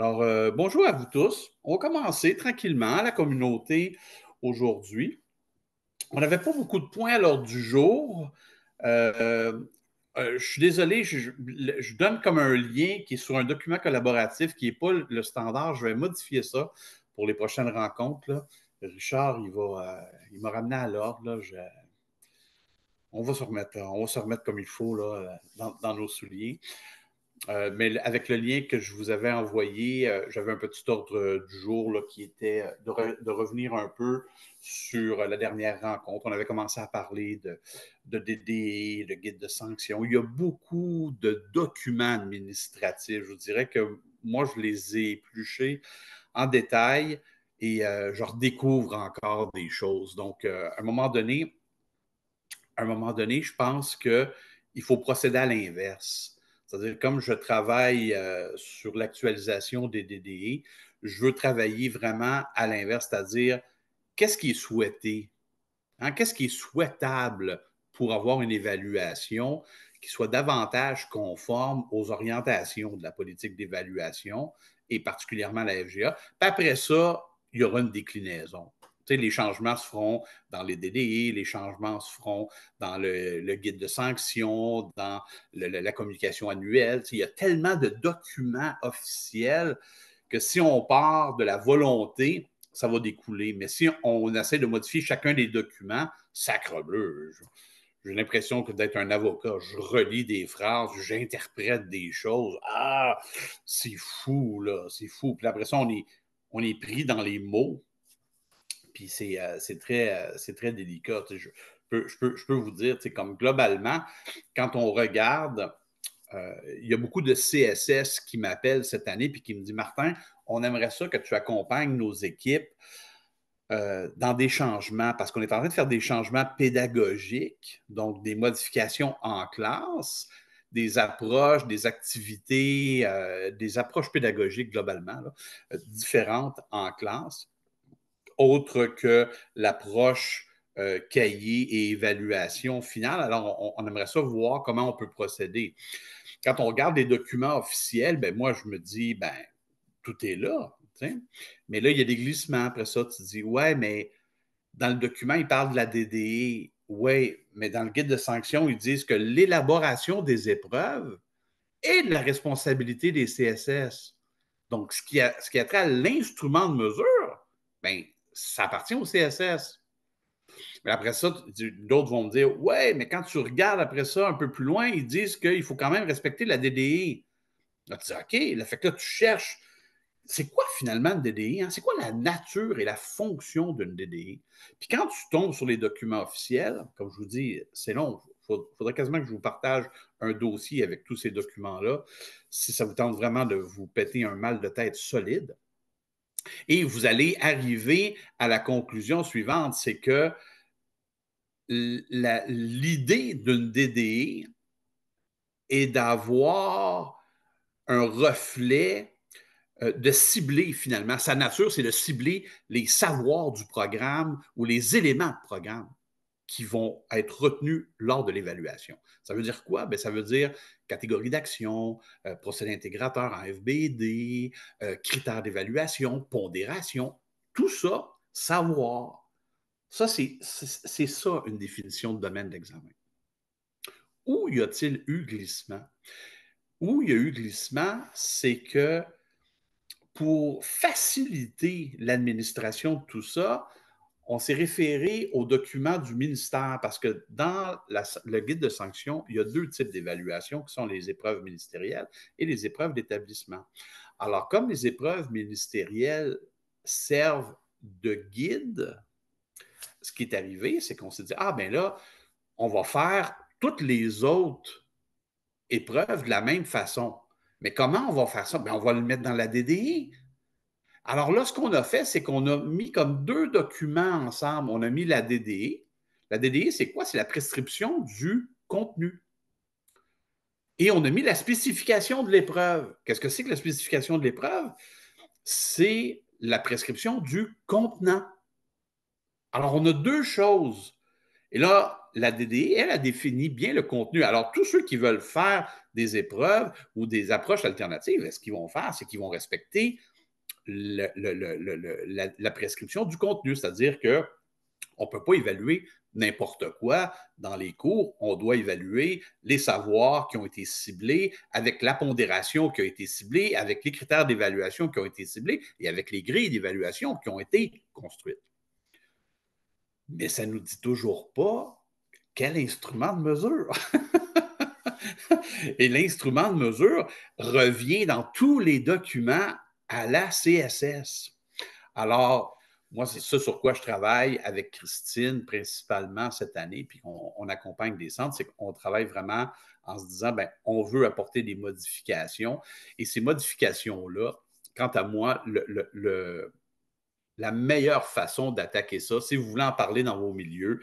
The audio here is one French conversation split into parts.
Alors, euh, bonjour à vous tous. On va commencer tranquillement la communauté aujourd'hui. On n'avait pas beaucoup de points à l'ordre du jour. Euh, euh, je suis désolé, je, donne comme un lien qui est sur un document collaboratif qui n'est pas le standard. Je vais modifier ça pour les prochaines rencontres. Richard, il va, il m'a ramené à l'ordre. On va se remettre, on se remettre comme il faut dans nos souliers. Euh, mais avec le lien que je vous avais envoyé, euh, j'avais un petit ordre euh, du jour qui était de, revenir un peu sur la dernière rencontre. On avait commencé à parler de, DD, de guide de sanctions. Il y a beaucoup de documents administratifs. Je vous dirais que moi, je les ai épluchés en détail et je redécouvre encore des choses. Donc, à un moment donné, à un moment donné, je pense qu'il faut procéder à l'inverse c'est-à-dire, comme je travaille euh, sur l'actualisation des DDI, je veux travailler vraiment à l'inverse, c'est-à-dire, qu'est-ce qui est souhaité? Hein, qu'est-ce qui est souhaitable pour avoir une évaluation qui soit davantage conforme aux orientations de la politique d'évaluation et particulièrement la FGA? Puis après ça, il y aura une déclinaison les changements se feront dans les DDI, les changements se feront dans le, guide de sanctions, dans la communication annuelle. Il y a tellement de documents officiels que si on part de la volonté, ça va découler. Mais si on essaie de modifier chacun des documents, sacre bleu. J'ai l'impression que d'être un avocat, je relis des phrases, j'interprète des choses. Ah, c'est fou, là, c'est fou. Puis après ça, on est pris dans les mots puis euh, euh, c'est très, délicat. Je peux, vous dire, comme globalement, quand on regarde, euh, il y a beaucoup de CSS qui m'appellent cette année puis qui me dit Martin, on aimerait ça que tu accompagnes nos équipes dans des changements, parce qu'on est en train de faire des changements pédagogiques, donc des modifications en classe, des approches, des activités, des approches pédagogiques globalement, différentes en classe autre que l'approche euh, cahier et évaluation finale. Alors, on, aimerait ça voir comment on peut procéder. Quand on regarde les documents officiels, ben moi, je me dis, ben tout est là. Mais là, il y a des glissements. Après ça, tu dis, ouais, mais dans le document, il parle de la DDE. Oui, mais dans le guide de sanctions, ils disent que l'élaboration des épreuves est de la responsabilité des CSS. Donc, ce qui a, ce qui a trait à l'instrument de mesure, ben, ça appartient au CSS. Mais après ça, d'autres vont me dire Ouais, mais quand tu regardes après ça un peu plus loin, ils disent qu'il faut quand même respecter la DDI. tu dis OK, le fait tu cherches. C'est quoi finalement une DDI? Hein? C'est quoi la nature et la fonction d'une DDI? Puis quand tu tombes sur les documents officiels, comme je vous dis, c'est long. Il faudrait quasiment que je vous partage un dossier avec tous ces documents-là, si ça vous tente vraiment de vous péter un mal de tête solide. Et vous allez arriver à la conclusion suivante, c'est que l'idée d'une DDE est d'avoir un reflet, euh, de cibler finalement. Sa nature, c'est de cibler les savoirs du programme ou les éléments de programme qui vont être retenus lors de l'évaluation. Ça veut dire quoi? Ben, ça veut dire catégorie d'action, procès euh, procédé intégrateur en FBD, euh, critères d'évaluation, pondération, tout ça, savoir. Ça, c'est ça une définition de domaine d'examen. Où y a-t-il eu glissement? Où il y a eu glissement, c'est que pour faciliter l'administration de tout ça, on s'est référé aux documents du ministère parce que dans le guide de sanctions, il y a deux types d'évaluation qui sont les épreuves ministérielles et les épreuves d'établissement. Alors, comme les épreuves ministérielles servent de guide, ce qui est arrivé, c'est qu'on s'est dit, ah ben là, on va faire toutes les autres épreuves de la même façon. Mais comment on va faire ça? Ben, on va le mettre dans la DDI, alors là, ce qu'on a fait, c'est qu'on a mis comme deux documents ensemble. On a mis la DDE. La DDE, c'est quoi? C'est la prescription du contenu. Et on a mis la spécification de l'épreuve. Qu'est-ce que c'est que la spécification de l'épreuve? C'est la prescription du contenant. Alors, on a deux choses. Et là, la DDE, elle, a défini bien le contenu. Alors, tous ceux qui veulent faire des épreuves ou des approches alternatives, ce qu'ils vont faire, c'est qu'ils vont respecter la, prescription du contenu, c'est-à-dire que on ne peut pas évaluer n'importe quoi dans les cours. On doit évaluer les savoirs qui ont été ciblés, avec la pondération qui a été ciblée, avec les critères d'évaluation qui ont été ciblés et avec les grilles d'évaluation qui ont été construites. Mais ça ne nous dit toujours pas quel instrument de mesure. et l'instrument de mesure revient dans tous les documents à la CSS. Alors, moi, c'est ça sur quoi je travaille avec Christine principalement cette année, puis on, accompagne des centres, c'est qu'on travaille vraiment en se disant, ben, on veut apporter des modifications. Et ces modifications-là, quant à moi, la meilleure façon d'attaquer ça, si vous voulez en parler dans vos milieux,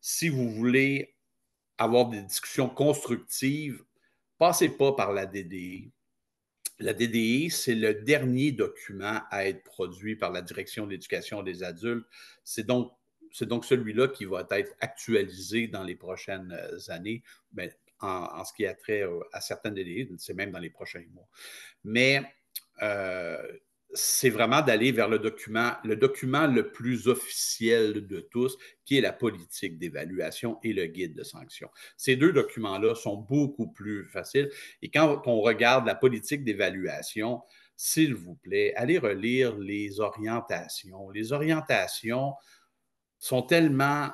si vous voulez avoir des discussions constructives, passez pas par la DDI, la DDI, c'est le dernier document à être produit par la Direction de l'éducation des adultes. C'est donc, donc celui-là qui va être actualisé dans les prochaines euh, années, mais ben, en, ce qui a trait à certaines DDI, c'est même dans les prochains mois. Mais euh, c'est vraiment d'aller vers le document, le document le plus officiel de tous, qui est la politique d'évaluation et le guide de sanction. Ces deux documents-là sont beaucoup plus faciles. Et quand on regarde la politique d'évaluation, s'il vous plaît, allez relire les orientations. Les orientations sont tellement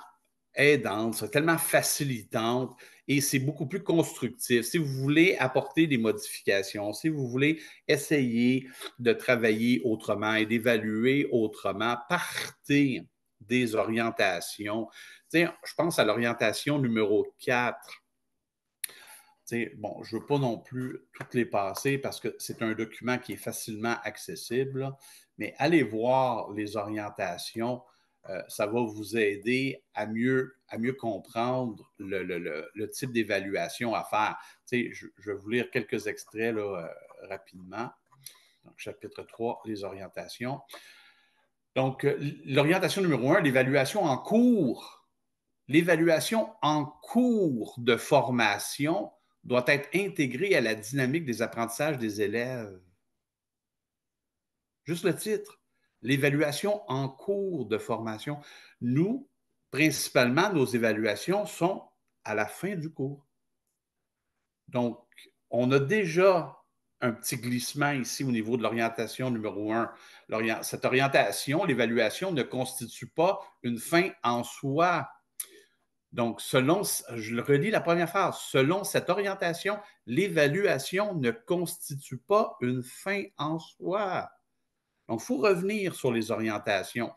aidantes, sont tellement facilitantes et c'est beaucoup plus constructif. Si vous voulez apporter des modifications, si vous voulez essayer de travailler autrement et d'évaluer autrement, partez des orientations. je pense à l'orientation numéro 4. bon, je ne veux pas non plus toutes les passer parce que c'est un document qui est facilement accessible, mais allez voir les orientations euh, ça va vous aider à mieux, à mieux comprendre le, type d'évaluation à faire. Tu je, vais vous lire quelques extraits euh, rapidement. chapitre 3, les orientations. Donc, euh, l'orientation numéro 1, l'évaluation en cours. L'évaluation en cours de formation doit être intégrée à la dynamique des apprentissages des élèves. Juste le titre l'évaluation en cours de formation. Nous, principalement, nos évaluations sont à la fin du cours. Donc, on a déjà un petit glissement ici au niveau de l'orientation numéro un. Cette orientation, l'évaluation ne constitue pas une fin en soi. Donc, selon, je le relis la première phrase, selon cette orientation, l'évaluation ne constitue pas une fin en soi. Donc, il faut revenir sur les orientations,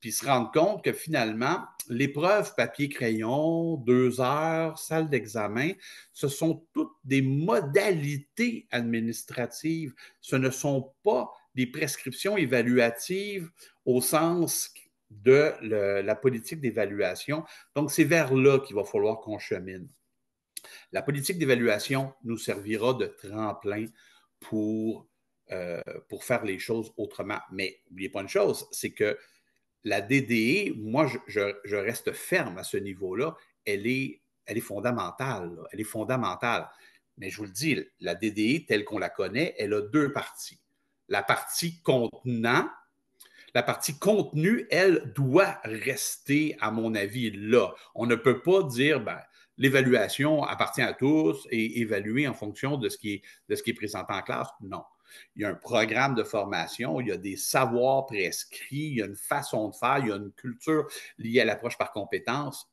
puis se rendre compte que finalement, l'épreuve papier-crayon, deux heures, salle d'examen, ce sont toutes des modalités administratives. Ce ne sont pas des prescriptions évaluatives au sens de la politique d'évaluation. Donc, c'est vers là qu'il va falloir qu'on chemine. La politique d'évaluation nous servira de tremplin pour euh, pour faire les choses autrement. Mais n'oubliez pas une chose, c'est que la DDE, moi, je, reste ferme à ce niveau-là. Elle est, elle est fondamentale. Elle est fondamentale. Mais je vous le dis, la DDE telle qu'on la connaît, elle a deux parties. La partie contenant, la partie contenue, elle doit rester, à mon avis, là. On ne peut pas dire, ben, l'évaluation appartient à tous et évaluer en fonction de ce qui est présenté en classe. Non il y a un programme de formation, il y a des savoirs prescrits, il y a une façon de faire, il y a une culture liée à l'approche par compétence.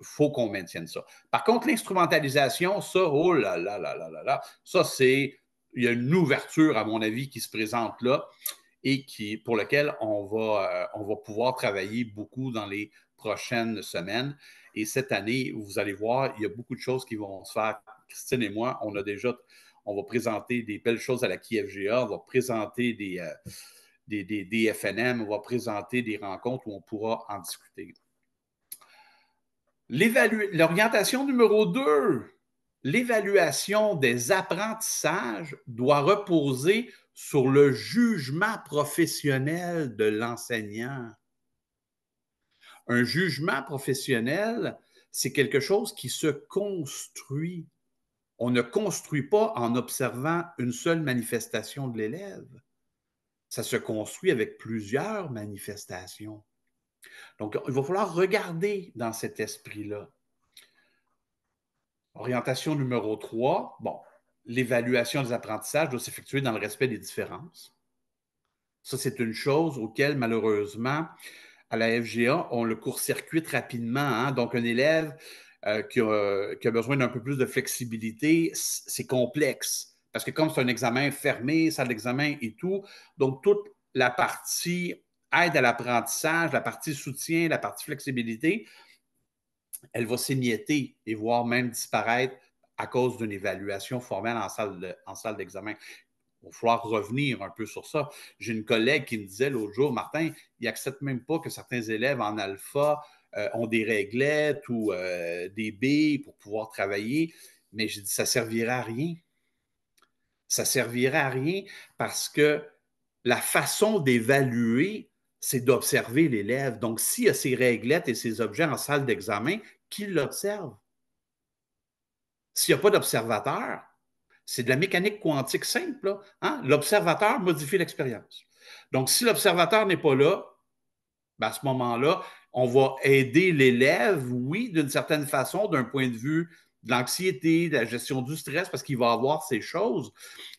Il faut qu'on maintienne ça. Par contre, l'instrumentalisation, ça, oh là là là là là là, ça, c'est. Il y a une ouverture, à mon avis, qui se présente là et qui, pour laquelle on va, euh, on va pouvoir travailler beaucoup dans les prochaines semaines. Et cette année, vous allez voir, il y a beaucoup de choses qui vont se faire. Christine et moi, on a déjà on va présenter des belles choses à la KIEF-GA, on va présenter des, euh, des, FNM, on va présenter des rencontres où on pourra en discuter. L'orientation numéro deux, l'évaluation des apprentissages doit reposer sur le jugement professionnel de l'enseignant. Un jugement professionnel, c'est quelque chose qui se construit. On ne construit pas en observant une seule manifestation de l'élève. Ça se construit avec plusieurs manifestations. Donc, il va falloir regarder dans cet esprit-là. Orientation numéro 3, bon, l'évaluation des apprentissages doit s'effectuer dans le respect des différences. Ça, c'est une chose auquel, malheureusement, à la FGA, on le court-circuite rapidement. Hein. Donc, un élève euh, qui, a, besoin d'un peu plus de flexibilité, c'est complexe. Parce que comme c'est un examen fermé, salle d'examen et tout, donc toute la partie aide à l'apprentissage, la partie soutien, la partie flexibilité, elle va s'émietter et voire même disparaître à cause d'une évaluation formelle en salle, en salle d'examen. Il va falloir revenir un peu sur ça. J'ai une collègue qui me disait l'autre jour, Martin, il n'accepte même pas que certains élèves en alpha euh, ont des réglettes ou euh, des billes pour pouvoir travailler. Mais j'ai dit, ça servirait à rien. Ça servirait à rien parce que la façon d'évaluer, c'est d'observer l'élève. Donc, s'il y a ses réglettes et ces objets en salle d'examen, qui l'observe? S'il n'y a pas d'observateur, c'est de la mécanique quantique simple. Hein? L'observateur modifie l'expérience. Donc, si l'observateur n'est pas là, ben, à ce moment-là, on va aider l'élève, oui, d'une certaine façon, d'un point de vue de l'anxiété, de la gestion du stress, parce qu'il va avoir ces choses,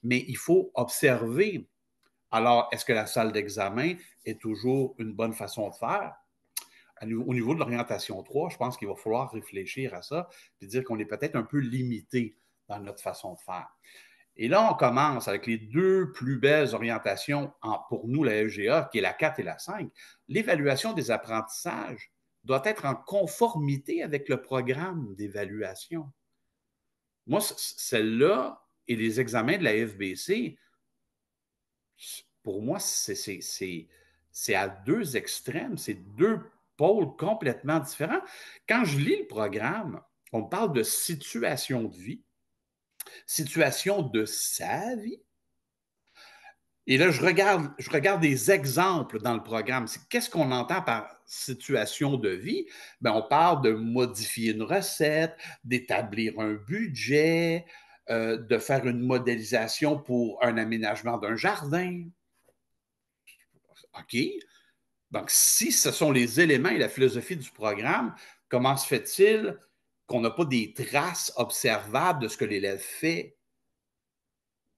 mais il faut observer. Alors, est-ce que la salle d'examen est toujours une bonne façon de faire? Au niveau de l'orientation 3, je pense qu'il va falloir réfléchir à ça et dire qu'on est peut-être un peu limité dans notre façon de faire. Et là, on commence avec les deux plus belles orientations pour nous, la FGA, qui est la 4 et la 5. L'évaluation des apprentissages doit être en conformité avec le programme d'évaluation. Moi, celle-là et les examens de la FBC, pour moi, c'est à deux extrêmes, c'est deux pôles complètement différents. Quand je lis le programme, on parle de situation de vie, situation de sa vie. Et là, je regarde, des exemples dans le programme. Qu'est-ce qu'on entend par situation de vie? Ben, on parle de modifier une recette, d'établir un budget, euh, de faire une modélisation pour un aménagement d'un jardin. OK. Donc, si ce sont les éléments et la philosophie du programme, comment se fait-il qu'on n'a pas des traces observables de ce que l'élève fait.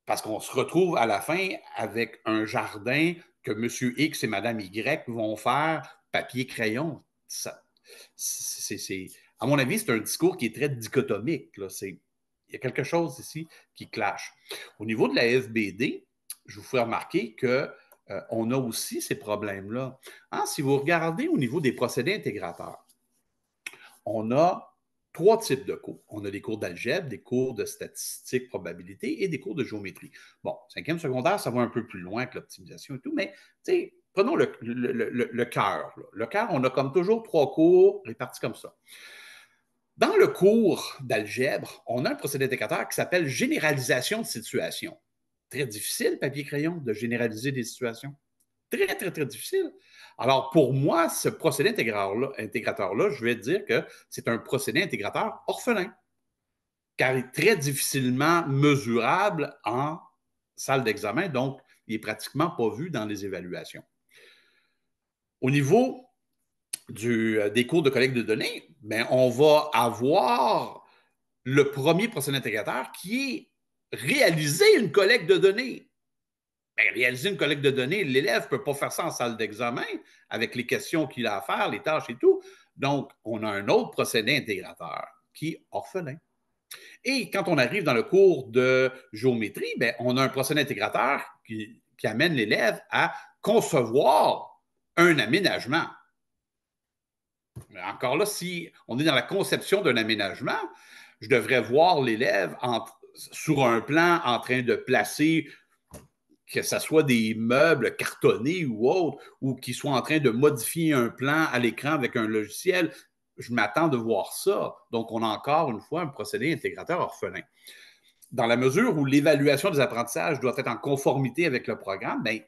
Parce qu'on se retrouve à la fin avec un jardin que M. X et Mme Y vont faire papier-crayon. à mon avis, c'est un discours qui est très dichotomique. il y a quelque chose ici qui clash. Au niveau de la FBD, je vous fais remarquer qu'on euh, a aussi ces problèmes-là. Hein, si vous regardez au niveau des procédés intégrateurs, on a trois types de cours. On a des cours d'algèbre, des cours de statistiques, probabilité et des cours de géométrie. Bon, cinquième secondaire, ça va un peu plus loin que l'optimisation et tout, mais prenons le, le, cœur. Le cœur, on a comme toujours trois cours répartis comme ça. Dans le cours d'algèbre, on a un procédé indicateur qui s'appelle généralisation de situation. Très difficile, papier-crayon, de généraliser des situations très, très, très difficile. Alors, pour moi, ce procédé intégrateur-là, je vais dire que c'est un procédé intégrateur orphelin, car il est très difficilement mesurable en salle d'examen, donc il n'est pratiquement pas vu dans les évaluations. Au niveau euh, des cours de collecte de données, ben, on va avoir le premier procédé intégrateur qui est réaliser une collecte de données. Ben, réaliser une collecte de données, l'élève ne peut pas faire ça en salle d'examen avec les questions qu'il a à faire, les tâches et tout. Donc, on a un autre procédé intégrateur qui est orphelin. Et quand on arrive dans le cours de géométrie, ben, on a un procédé intégrateur qui, amène l'élève à concevoir un aménagement. encore là, si on est dans la conception d'un aménagement, je devrais voir l'élève sur un plan en train de placer que ce soit des meubles cartonnés ou autres, ou qu'ils soient en train de modifier un plan à l'écran avec un logiciel, je m'attends de voir ça. Donc, on a encore une fois un procédé intégrateur orphelin. Dans la mesure où l'évaluation des apprentissages doit être en conformité avec le programme, ben,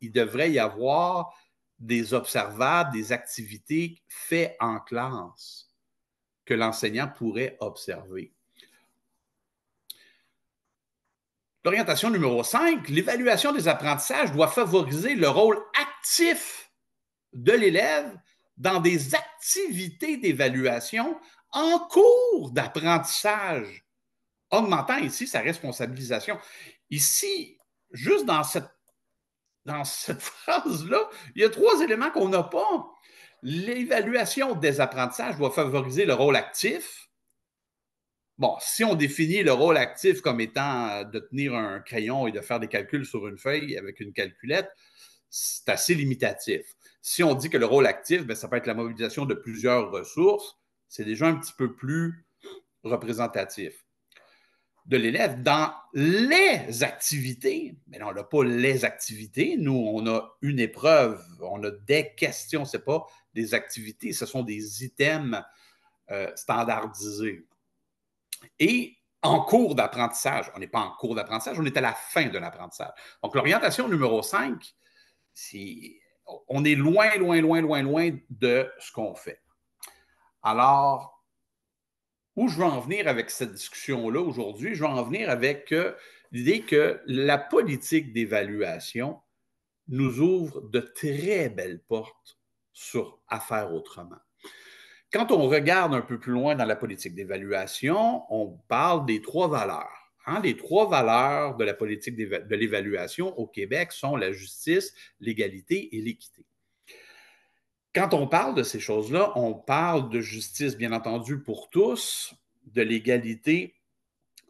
il devrait y avoir des observables, des activités faites en classe que l'enseignant pourrait observer. L'orientation numéro 5, l'évaluation des apprentissages doit favoriser le rôle actif de l'élève dans des activités d'évaluation en cours d'apprentissage, augmentant ici sa responsabilisation. Ici, juste dans cette, dans cette phrase-là, il y a trois éléments qu'on n'a pas. L'évaluation des apprentissages doit favoriser le rôle actif Bon, si on définit le rôle actif comme étant euh, de tenir un crayon et de faire des calculs sur une feuille avec une calculette, c'est assez limitatif. Si on dit que le rôle actif, ben, ça peut être la mobilisation de plusieurs ressources, c'est déjà un petit peu plus représentatif de l'élève dans les activités. Mais on n'a pas les activités. Nous, on a une épreuve, on a des questions. Ce n'est pas des activités, ce sont des items euh, standardisés. Et en cours d'apprentissage, on n'est pas en cours d'apprentissage, on est à la fin de l'apprentissage. Donc, l'orientation numéro 5, c'est, on est loin, loin, loin, loin, loin de ce qu'on fait. Alors, où je veux en venir avec cette discussion-là aujourd'hui, je veux en venir avec euh, l'idée que la politique d'évaluation nous ouvre de très belles portes sur à autrement. Quand on regarde un peu plus loin dans la politique d'évaluation, on parle des trois valeurs. Hein. Les trois valeurs de la politique de l'évaluation au Québec sont la justice, l'égalité et l'équité. Quand on parle de ces choses-là, on parle de justice, bien entendu, pour tous, de l'égalité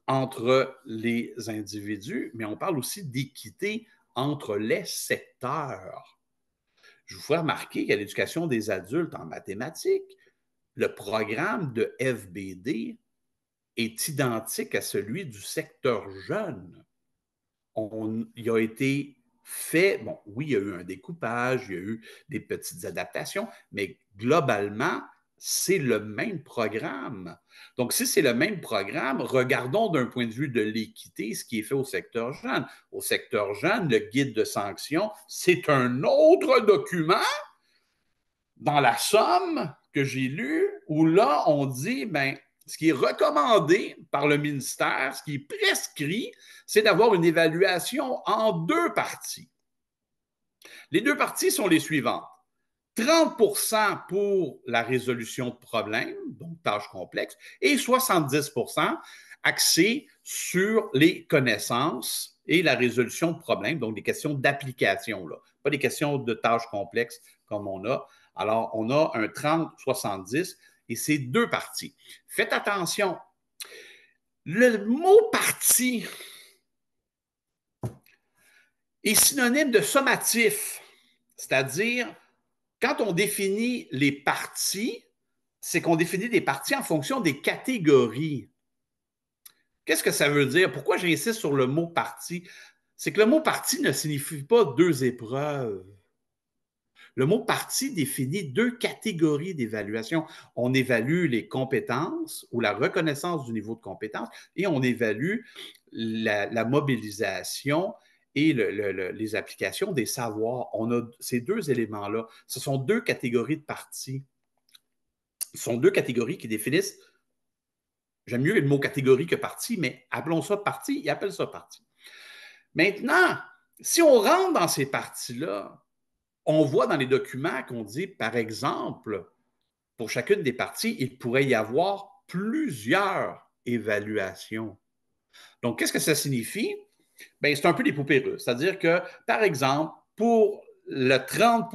entre les individus, mais on parle aussi d'équité entre les secteurs. Je vous fais remarquer qu'à l'éducation des adultes en mathématiques, le programme de FBD est identique à celui du secteur jeune. il a été fait, bon, oui, il y a eu un découpage, il y a eu des petites adaptations, mais globalement, c'est le même programme. Donc, si c'est le même programme, regardons d'un point de vue de l'équité ce qui est fait au secteur jeune. Au secteur jeune, le guide de sanction, c'est un autre document dans la somme que j'ai lu où là, on dit, ben, ce qui est recommandé par le ministère, ce qui est prescrit, c'est d'avoir une évaluation en deux parties. Les deux parties sont les suivantes. 30 pour la résolution de problèmes, donc tâches complexes, et 70 axé sur les connaissances et la résolution de problèmes, donc des questions d'application, pas des questions de tâches complexes comme on a alors, on a un 30-70 et c'est deux parties. Faites attention. Le mot partie » est synonyme de sommatif, c'est-à-dire quand on définit les parties, c'est qu'on définit des parties en fonction des catégories. Qu'est-ce que ça veut dire? Pourquoi j'insiste sur le mot partie »? C'est que le mot parti ne signifie pas deux épreuves. Le mot parti » définit deux catégories d'évaluation. On évalue les compétences ou la reconnaissance du niveau de compétence et on évalue la, mobilisation et les applications des savoirs. On a ces deux éléments-là. Ce sont deux catégories de parties. Ce sont deux catégories qui définissent, j'aime mieux le mot catégorie que partie, mais appelons ça partie, ils appelle ça partie. Maintenant, si on rentre dans ces parties-là, on voit dans les documents qu'on dit, par exemple, pour chacune des parties, il pourrait y avoir plusieurs évaluations. Donc, qu'est-ce que ça signifie? Bien, c'est un peu des poupées russes. C'est-à-dire que, par exemple, pour le 30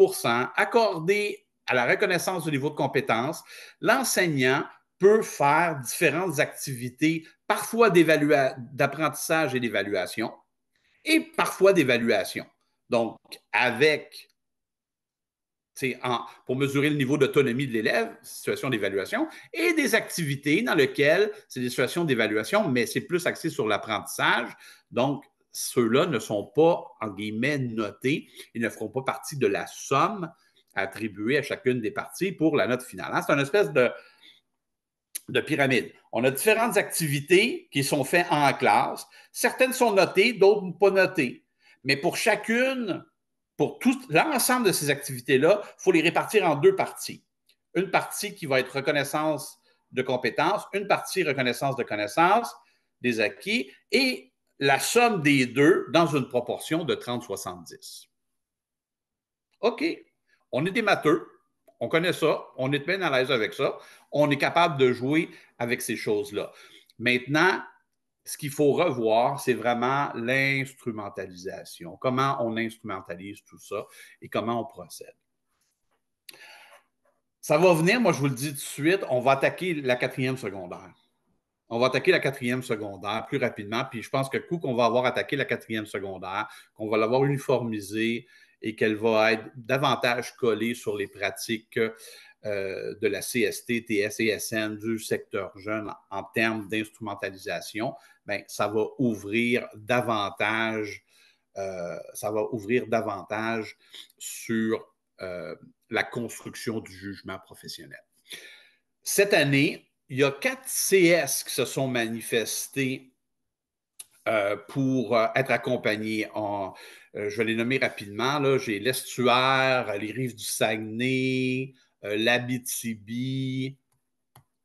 accordé à la reconnaissance du niveau de compétence, l'enseignant peut faire différentes activités, parfois d'apprentissage et d'évaluation, et parfois d'évaluation. Donc, avec pour mesurer le niveau d'autonomie de l'élève, situation d'évaluation, et des activités dans lesquelles c'est des situations d'évaluation, mais c'est plus axé sur l'apprentissage. Donc, ceux-là ne sont pas, en guillemets, notés et ne feront pas partie de la somme attribuée à chacune des parties pour la note finale. Hein, c'est une espèce de, de pyramide. On a différentes activités qui sont faites en classe. Certaines sont notées, d'autres pas notées. Mais pour chacune pour tout l'ensemble de ces activités-là, il faut les répartir en deux parties. Une partie qui va être reconnaissance de compétences, une partie reconnaissance de connaissances, des acquis, et la somme des deux dans une proportion de 30-70. OK, on est des matheux, on connaît ça, on est bien à l'aise avec ça, on est capable de jouer avec ces choses-là. Maintenant, ce qu'il faut revoir, c'est vraiment l'instrumentalisation, comment on instrumentalise tout ça et comment on procède. Ça va venir, moi je vous le dis tout de suite, on va attaquer la quatrième secondaire. On va attaquer la quatrième secondaire plus rapidement, puis je pense que coup qu'on va avoir attaqué la quatrième secondaire, qu'on va l'avoir uniformisée et qu'elle va être davantage collée sur les pratiques euh, euh, de la CST, TS et SN du secteur jeune en, termes d'instrumentalisation, ben, ça va ouvrir davantage, euh, ça va ouvrir davantage sur euh, la construction du jugement professionnel. Cette année, il y a quatre CS qui se sont manifestés pour être accompagnés. je vais les nommer rapidement. J'ai l'Estuaire, les Rives du Saguenay, euh, l'Abitibi,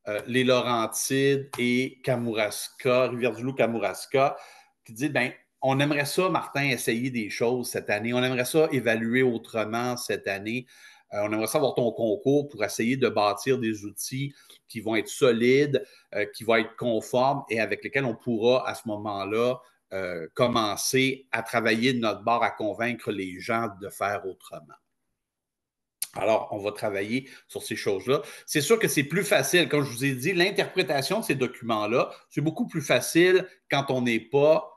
euh, les Laurentides et Kamouraska, Rivière-du-Loup, Kamouraska, qui dit ben, on aimerait ça, Martin, essayer des choses cette année. On aimerait ça évaluer autrement cette année. Euh, on aimerait ça avoir ton concours pour essayer de bâtir des outils qui vont être solides, qui vont être conformes et avec lesquels on pourra à ce moment-là commencer à travailler de notre bord à convaincre les gens de faire autrement. Alors, on va travailler sur ces choses-là. C'est sûr que c'est plus facile, comme je vous ai dit, l'interprétation de ces documents-là, c'est beaucoup plus facile quand on n'est pas,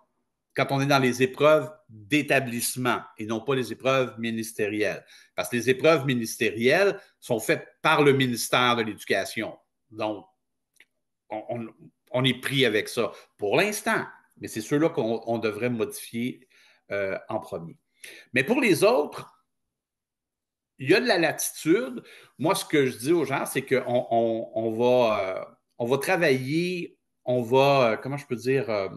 quand on est dans les épreuves d'établissement et non pas les épreuves ministérielles. Parce que les épreuves ministérielles sont faites par le ministère de l'Éducation. Donc, on, est pris avec ça pour l'instant, mais c'est ceux-là qu'on devrait modifier euh, en premier. Mais pour les autres, il y a de la latitude. Moi, ce que je dis aux gens, c'est qu'on va, euh, va travailler, on va, euh, comment je peux dire, euh,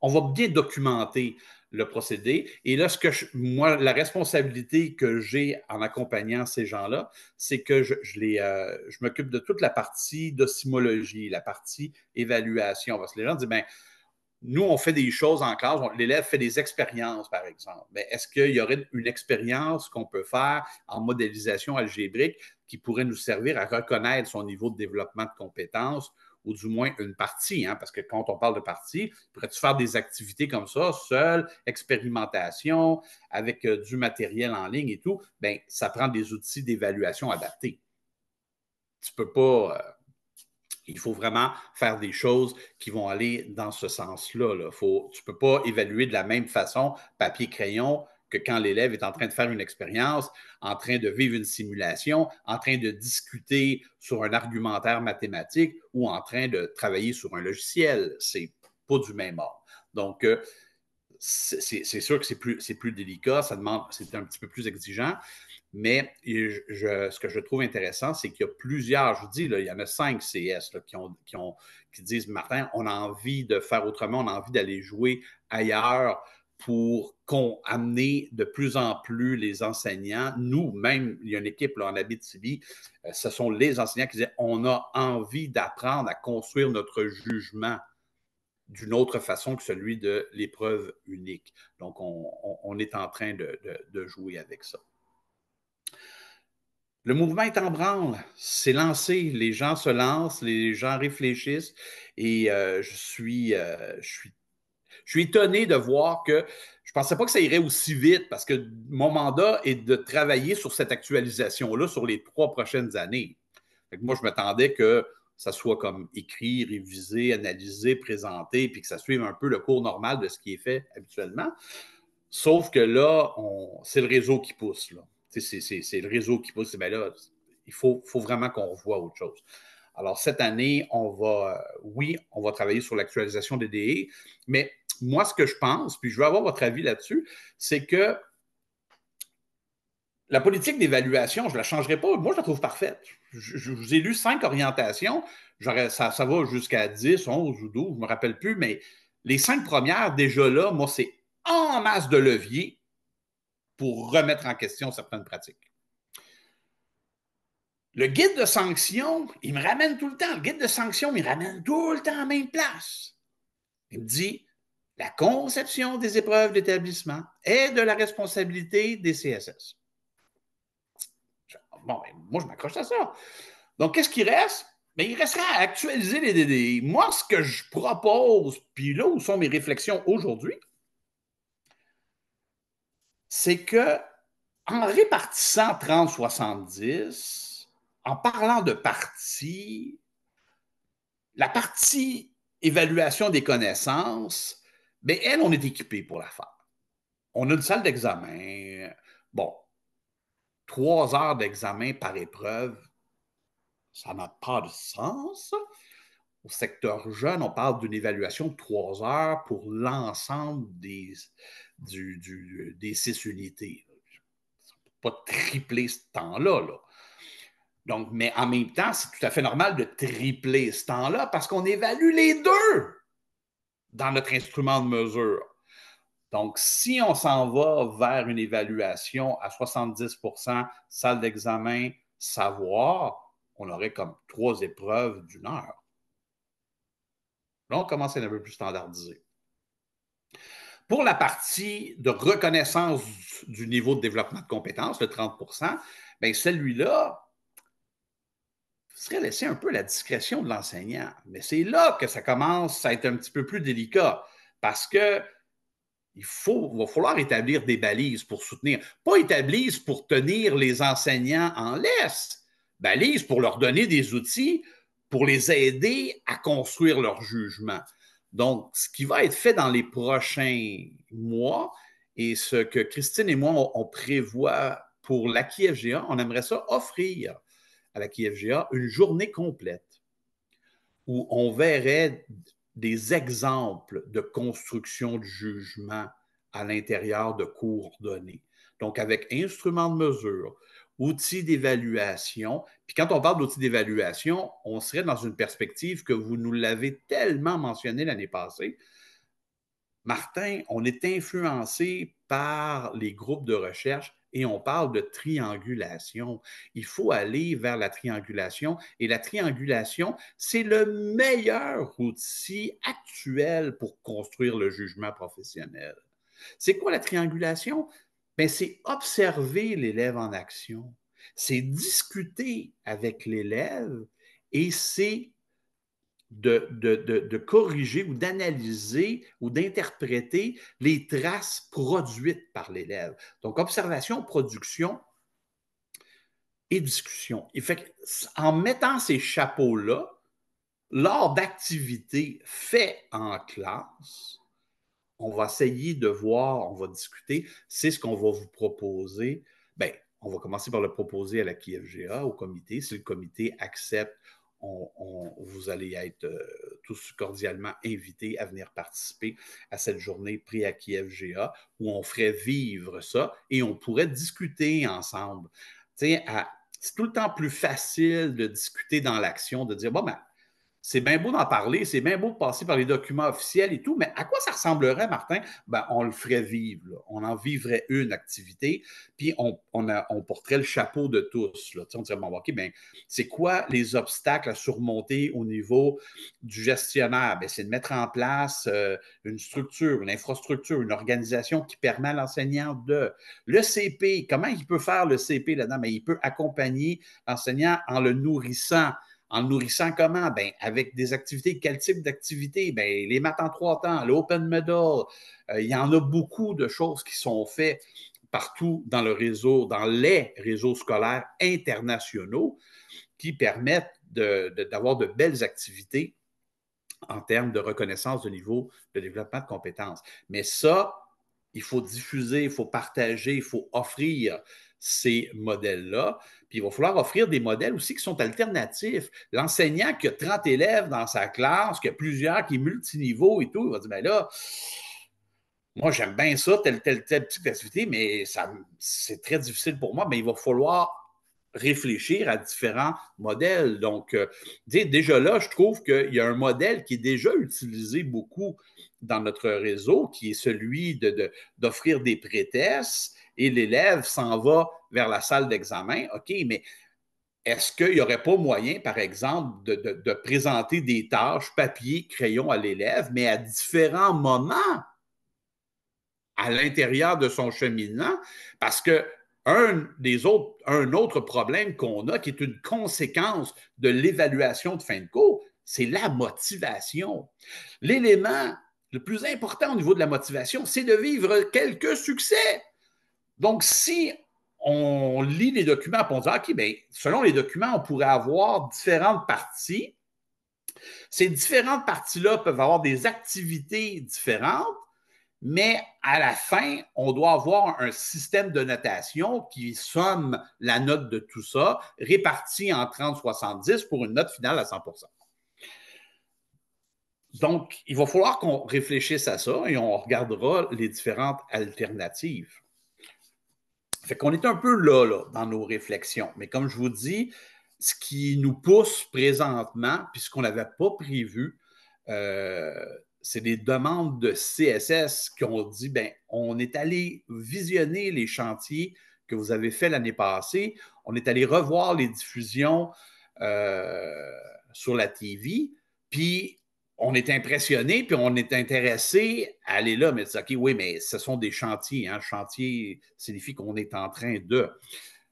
on va bien documenter le procédé. Et là, ce que moi, la responsabilité que j'ai en accompagnant ces gens-là, c'est que je, les, je m'occupe de toute la partie d'osimologie, la partie évaluation. Parce que les gens disent, bien, nous, on fait des choses en classe, l'élève fait des expériences, par exemple. Mais est-ce qu'il y aurait une expérience qu'on peut faire en modélisation algébrique qui pourrait nous servir à reconnaître son niveau de développement de compétences ou du moins une partie, hein? parce que quand on parle de partie, pourrais-tu faire des activités comme ça, seul, expérimentation, avec euh, du matériel en ligne et tout? Bien, ça prend des outils d'évaluation adaptés. Tu ne peux pas euh, il faut vraiment faire des choses qui vont aller dans ce sens-là. tu ne peux pas évaluer de la même façon papier-crayon que quand l'élève est en train de faire une expérience, en train de vivre une simulation, en train de discuter sur un argumentaire mathématique ou en train de travailler sur un logiciel. C'est pas du même ordre. Donc, euh, c'est sûr que c'est plus, plus délicat, ça demande, c'est un petit peu plus exigeant. Mais ce que je trouve intéressant, c'est qu'il y a plusieurs, je vous dis, il y en a cinq CS qui, ont, qui, ont, disent Martin, on a envie de faire autrement, on a envie d'aller jouer ailleurs pour qu'on amener de plus en plus les enseignants. Nous, même, il y a une équipe là, en Abitibi, euh, ce sont les enseignants qui disent « on a envie d'apprendre à construire notre jugement d'une autre façon que celui de l'épreuve unique. Donc, on, est en train de, jouer avec ça. Le mouvement est en branle, c'est lancé, les gens se lancent, les gens réfléchissent et euh, je, suis, euh, je, suis, je suis étonné de voir que je ne pensais pas que ça irait aussi vite parce que mon mandat est de travailler sur cette actualisation-là sur les trois prochaines années. moi, je m'attendais que ça soit comme écrit, révisé, analysé, présenté, puis que ça suive un peu le cours normal de ce qui est fait habituellement. Sauf que là, c'est le réseau qui pousse. C'est le réseau qui pousse. là, il faut, vraiment qu'on revoie autre chose. Alors, cette année, on va, oui, on va travailler sur l'actualisation des DE, mais moi, ce que je pense, puis je veux avoir votre avis là-dessus, c'est que la politique d'évaluation, je ne la changerai pas. Moi, je la trouve parfaite. Je, vous ai lu cinq orientations. Ça, ça va jusqu'à 10, 11 ou 12, je ne me rappelle plus, mais les cinq premières, déjà là, moi, c'est en masse de levier pour remettre en question certaines pratiques. Le guide de sanction, il me ramène tout le temps. Le guide de sanction, il me ramène tout le temps à la même place. Il me dit la conception des épreuves d'établissement est de la responsabilité des CSS. Bon, ben, moi, je m'accroche à ça. Donc, qu'est-ce qui reste? mais ben, il restera à actualiser les DD. Moi, ce que je propose, puis là où sont mes réflexions aujourd'hui, c'est que en répartissant 30-70, en parlant de partie, la partie évaluation des connaissances, bien, elle, on est équipé pour la faire. On a une salle d'examen. Bon, trois heures d'examen par épreuve, ça n'a pas de sens. Au secteur jeune, on parle d'une évaluation de trois heures pour l'ensemble des, des six unités. On ne peut pas tripler ce temps-là. Là. Donc, mais en même temps, c'est tout à fait normal de tripler ce temps-là parce qu'on évalue les deux dans notre instrument de mesure. Donc, si on s'en va vers une évaluation à 70 salle d'examen, savoir, on aurait comme trois épreuves d'une heure. Là, on commence à être un peu plus standardisé. Pour la partie de reconnaissance du niveau de développement de compétences, le 30 bien celui-là serait laissé un peu à la discrétion de l'enseignant. Mais c'est là que ça commence à être un petit peu plus délicat parce que il faut, va falloir établir des balises pour soutenir. Pas établir pour tenir les enseignants en laisse, balises pour leur donner des outils pour les aider à construire leur jugement. Donc, ce qui va être fait dans les prochains mois et ce que Christine et moi, on, prévoit pour la on aimerait ça offrir à la une journée complète où on verrait des exemples de construction de jugement à l'intérieur de cours donnés. Donc, avec instruments de mesure, outils d'évaluation. Puis quand on parle d'outils d'évaluation, on serait dans une perspective que vous nous l'avez tellement mentionné l'année passée. Martin, on est influencé par les groupes de recherche et on parle de triangulation. Il faut aller vers la triangulation et la triangulation, c'est le meilleur outil actuel pour construire le jugement professionnel. C'est quoi la triangulation? Ben, c'est observer l'élève en action, c'est discuter avec l'élève et c'est de, corriger ou d'analyser ou d'interpréter les traces produites par l'élève. Donc, observation, production et discussion. il fait en mettant ces chapeaux-là, lors d'activités faites en classe, on va essayer de voir, on va discuter, c'est ce qu'on va vous proposer. Bien, on va commencer par le proposer à la KFGA, au comité. Si le comité accepte, on, vous allez être euh, tous cordialement invités à venir participer à cette journée prix à Kiev GA où on ferait vivre ça et on pourrait discuter ensemble. c'est tout le temps plus facile de discuter dans l'action, de dire, bon, ben, c'est bien beau d'en parler, c'est bien beau de passer par les documents officiels et tout, mais à quoi ça ressemblerait, Martin? Ben, on le ferait vivre. On en vivrait une activité, puis on, on, porterait le chapeau de tous. on dirait, ben, OK, ben, c'est quoi les obstacles à surmonter au niveau du gestionnaire? Ben, c'est de mettre en place euh, une structure, une infrastructure, une organisation qui permet à l'enseignant de. Le CP, comment il peut faire le CP là-dedans? il peut accompagner l'enseignant en le nourrissant en le nourrissant comment? Ben, avec des activités. Quel type d'activité? Ben, les maths en trois temps, l'open medal. Euh, il y en a beaucoup de choses qui sont faites partout dans le réseau, dans les réseaux scolaires internationaux qui permettent d'avoir de, de belles activités en termes de reconnaissance de niveau de développement de compétences. Mais ça, il faut diffuser, il faut partager, il faut offrir ces modèles-là il va falloir offrir des modèles aussi qui sont alternatifs. L'enseignant qui a 30 élèves dans sa classe, qui a plusieurs, qui est multiniveau et tout, il va dire, mais ben là, moi, j'aime bien ça, telle, telle, telle petite activité, mais c'est très difficile pour moi. Mais il va falloir réfléchir à différents modèles. Donc, euh, déjà là, je trouve qu'il y a un modèle qui est déjà utilisé beaucoup dans notre réseau, qui est celui d'offrir des prétestes et l'élève s'en va vers la salle d'examen. OK, mais est-ce qu'il n'y aurait pas moyen, par exemple, de, de, présenter des tâches, papier, crayon à l'élève, mais à différents moments à l'intérieur de son cheminement? Parce que un, des autres, un autre problème qu'on a, qui est une conséquence de l'évaluation de fin de cours, c'est la motivation. L'élément le plus important au niveau de la motivation, c'est de vivre quelques succès. Donc, si on lit les documents, on dit, OK, bien, selon les documents, on pourrait avoir différentes parties. Ces différentes parties-là peuvent avoir des activités différentes mais à la fin, on doit avoir un système de notation qui somme la note de tout ça, répartie en 30-70 pour une note finale à 100 Donc, il va falloir qu'on réfléchisse à ça et on regardera les différentes alternatives. Fait qu'on est un peu là, là, dans nos réflexions. Mais comme je vous dis, ce qui nous pousse présentement, puisqu'on n'avait pas prévu, euh, c'est des demandes de CSS qui ont dit ben, on est allé visionner les chantiers que vous avez fait l'année passée, on est allé revoir les diffusions euh, sur la TV, puis on est impressionné, puis on est intéressé à aller là, mais OK, oui, mais ce sont des chantiers. Hein. Chantier signifie qu'on est en train de.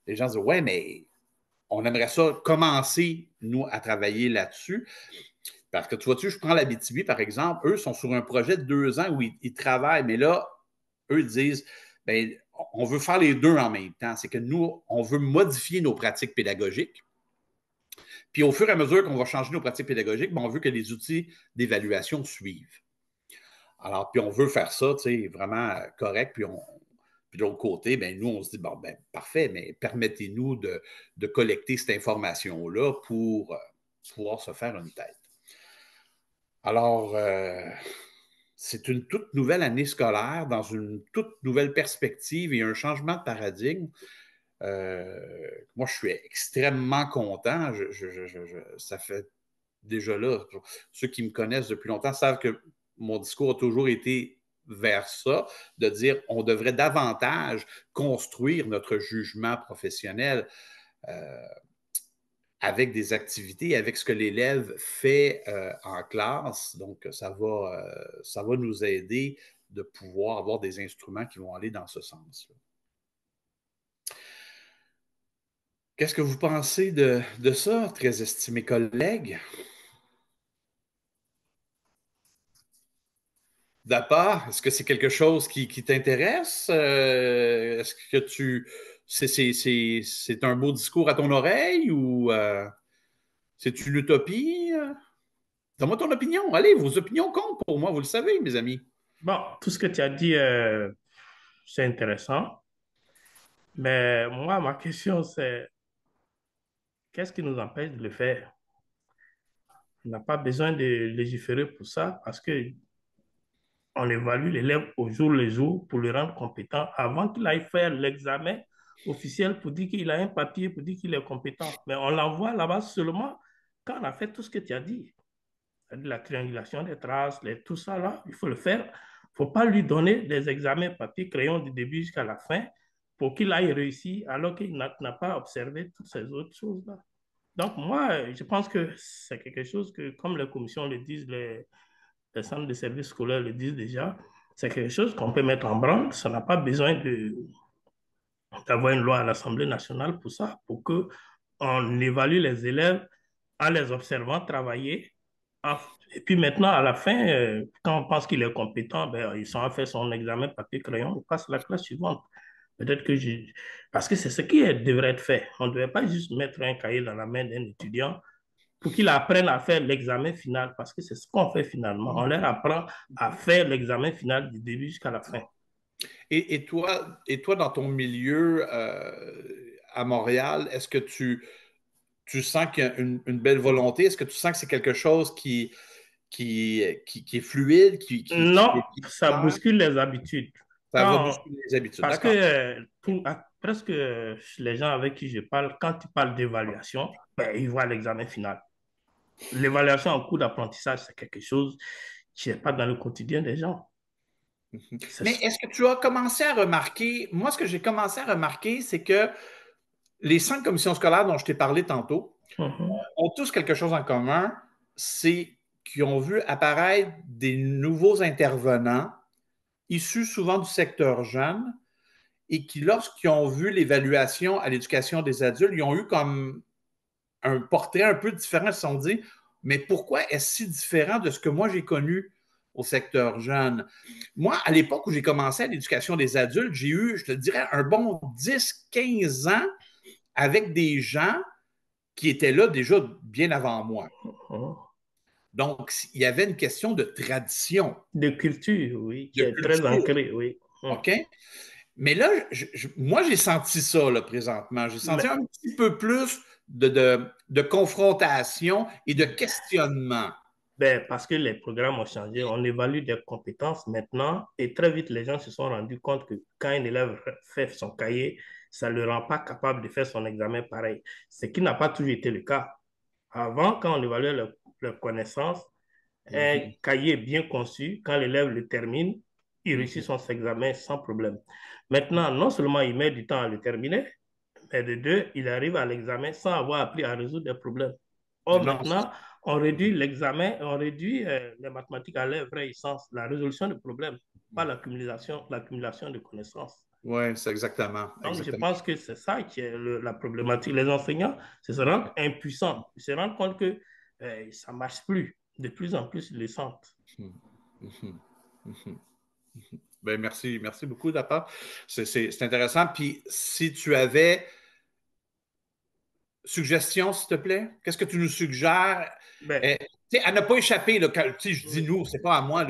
Les gens disent Ouais, mais on aimerait ça commencer, nous, à travailler là-dessus. Parce que tu vois-tu, je prends la BTB, par exemple, eux sont sur un projet de deux ans où ils, travaillent, mais là, eux disent, bien, on veut faire les deux en même temps. C'est que nous, on veut modifier nos pratiques pédagogiques. Puis au fur et à mesure qu'on va changer nos pratiques pédagogiques, bien, on veut que les outils d'évaluation suivent. Alors, puis on veut faire ça, tu sais, vraiment euh, correct. Puis, de l'autre côté, bien, nous, on se dit, bon, ben parfait, mais permettez-nous de collecter cette information-là pour euh, pouvoir se faire une tête. Alors, euh, c'est une toute nouvelle année scolaire dans une toute nouvelle perspective et un changement de paradigme. Euh, moi, je suis extrêmement content. ça fait déjà là, ceux qui me connaissent depuis longtemps savent que mon discours a toujours été vers ça, de dire on devrait davantage construire notre jugement professionnel. Euh, avec des activités, avec ce que l'élève fait euh, en classe. Donc, euh, ça va, euh, ça va nous aider de pouvoir avoir des instruments qui vont aller dans ce sens-là. Qu'est-ce que vous pensez de, ça, très estimés collègues? D'abord, est-ce que c'est quelque chose qui, t'intéresse? Est-ce que tu, c'est un beau discours à ton oreille ou euh, c'est une utopie? Euh? Donne-moi ton opinion. Allez, vos opinions comptent pour moi, vous le savez, mes amis. Bon, tout ce que tu as dit, euh, c'est intéressant. Mais moi, ma question, c'est qu'est-ce qui nous empêche de le faire? On n'a pas besoin de légiférer pour ça parce que on évalue l'élève au jour le jour pour le rendre compétent avant qu'il aille faire l'examen officiel pour dire qu'il a un papier, pour dire qu'il est compétent. Mais on l'envoie là-bas seulement quand on a fait tout ce que tu as dit. La triangulation des traces, les, tout ça là, il faut le faire. Il ne faut pas lui donner des examens papier crayon du début jusqu'à la fin pour qu'il aille réussir alors qu'il n'a pas observé toutes ces autres choses là. Donc moi, je pense que c'est quelque chose que, comme les commissions le disent, les, les centres de services scolaires le disent déjà, c'est quelque chose qu'on peut mettre en branle. Ça n'a pas besoin de, d'avoir une loi à l'Assemblée nationale pour ça, pour qu'on évalue les élèves en les observant travailler. Et puis maintenant, à la fin, euh, quand on pense qu'il est compétent, ben, sont à faire son examen papier-crayon, il passe la classe suivante. Peut-être que Parce que c'est ce qui devrait être fait. On ne devait pas juste mettre un cahier dans la main d'un étudiant pour qu'il apprenne à faire l'examen final, parce que c'est ce qu'on fait finalement. On leur apprend à faire l'examen final du début jusqu'à la fin. Et, toi, et toi, dans ton milieu euh, à Montréal, est-ce que tu, tu sens qu'il y a une, belle volonté? Est-ce que tu sens que c'est quelque chose qui, qui, qui, est fluide? Qui, non, ça bouscule les habitudes. Ça bouscule les habitudes. Parce que euh, ah, presque euh, les gens avec qui je parle, quand ils parlent d'évaluation, ben, ils voient l'examen final. L'évaluation en cours d'apprentissage, c'est quelque chose qui n'est pas dans le quotidien des gens. Mhm. Mais est-ce que tu as commencé à remarquer, moi ce que j'ai commencé à remarquer, c'est que les cinq commissions scolaires dont je t'ai parlé tantôt mhm. euh, ont tous quelque chose en commun, c'est qu'ils ont vu apparaître des nouveaux intervenants issus souvent du secteur jeune et qui, lorsqu'ils ont vu l'évaluation à l'éducation des adultes, ils ont eu comme un portrait un peu différent. Ils se sont dit, mais pourquoi est-ce si différent de ce que moi j'ai connu? au secteur jeune. Moi, à l'époque où j'ai commencé à l'éducation des adultes, j'ai eu, je te dirais, un bon 10-15 ans avec des gens qui étaient là déjà bien avant moi. Oh. Donc, il y avait une question de tradition. De culture, oui, qui très ancrée, oui. Hum. OK? Mais là, moi, j'ai senti ça là, présentement. J'ai senti ben un petit peu plus de, de confrontation et de questionnement. Ben, parce que les programmes ont changé, on évalue des compétences maintenant et très vite les gens se sont rendus compte que quand un élève fait son cahier, ça ne le rend pas capable de faire son examen pareil, ce qui n'a pas toujours été le cas. Avant, quand on évaluait leurs connaissances, un mhm. cahier bien conçu, quand l'élève le termine, il réussit mhm. son examen sans problème. Maintenant, non seulement il met du temps à le terminer, mais de deux, il arrive à l'examen sans avoir appris à résoudre des problèmes. Or, maintenant, on réduit l'examen, on réduit euh, les mathématiques à leur vraie essence, la résolution du problèmes, pas mm. l'accumulation, l'accumulation de connaissances. Oui, c'est exactement, Donc, je pense que c'est ça qui est la problématique. Les enseignants se rendent impuissants, ils se rendent compte que euh, ça ne marche plus. De plus en plus, ils les sentent. Mm. Mm-hmm. Mm-hmm. Mm-hmm. Ben, merci, merci beaucoup, Dapa. C'est intéressant. Puis, si tu avais Suggestion, s'il te plaît? Qu'est-ce que tu nous suggères? Ben, à euh, ne pas échapper, là, je dis nous, c'est pas à moi,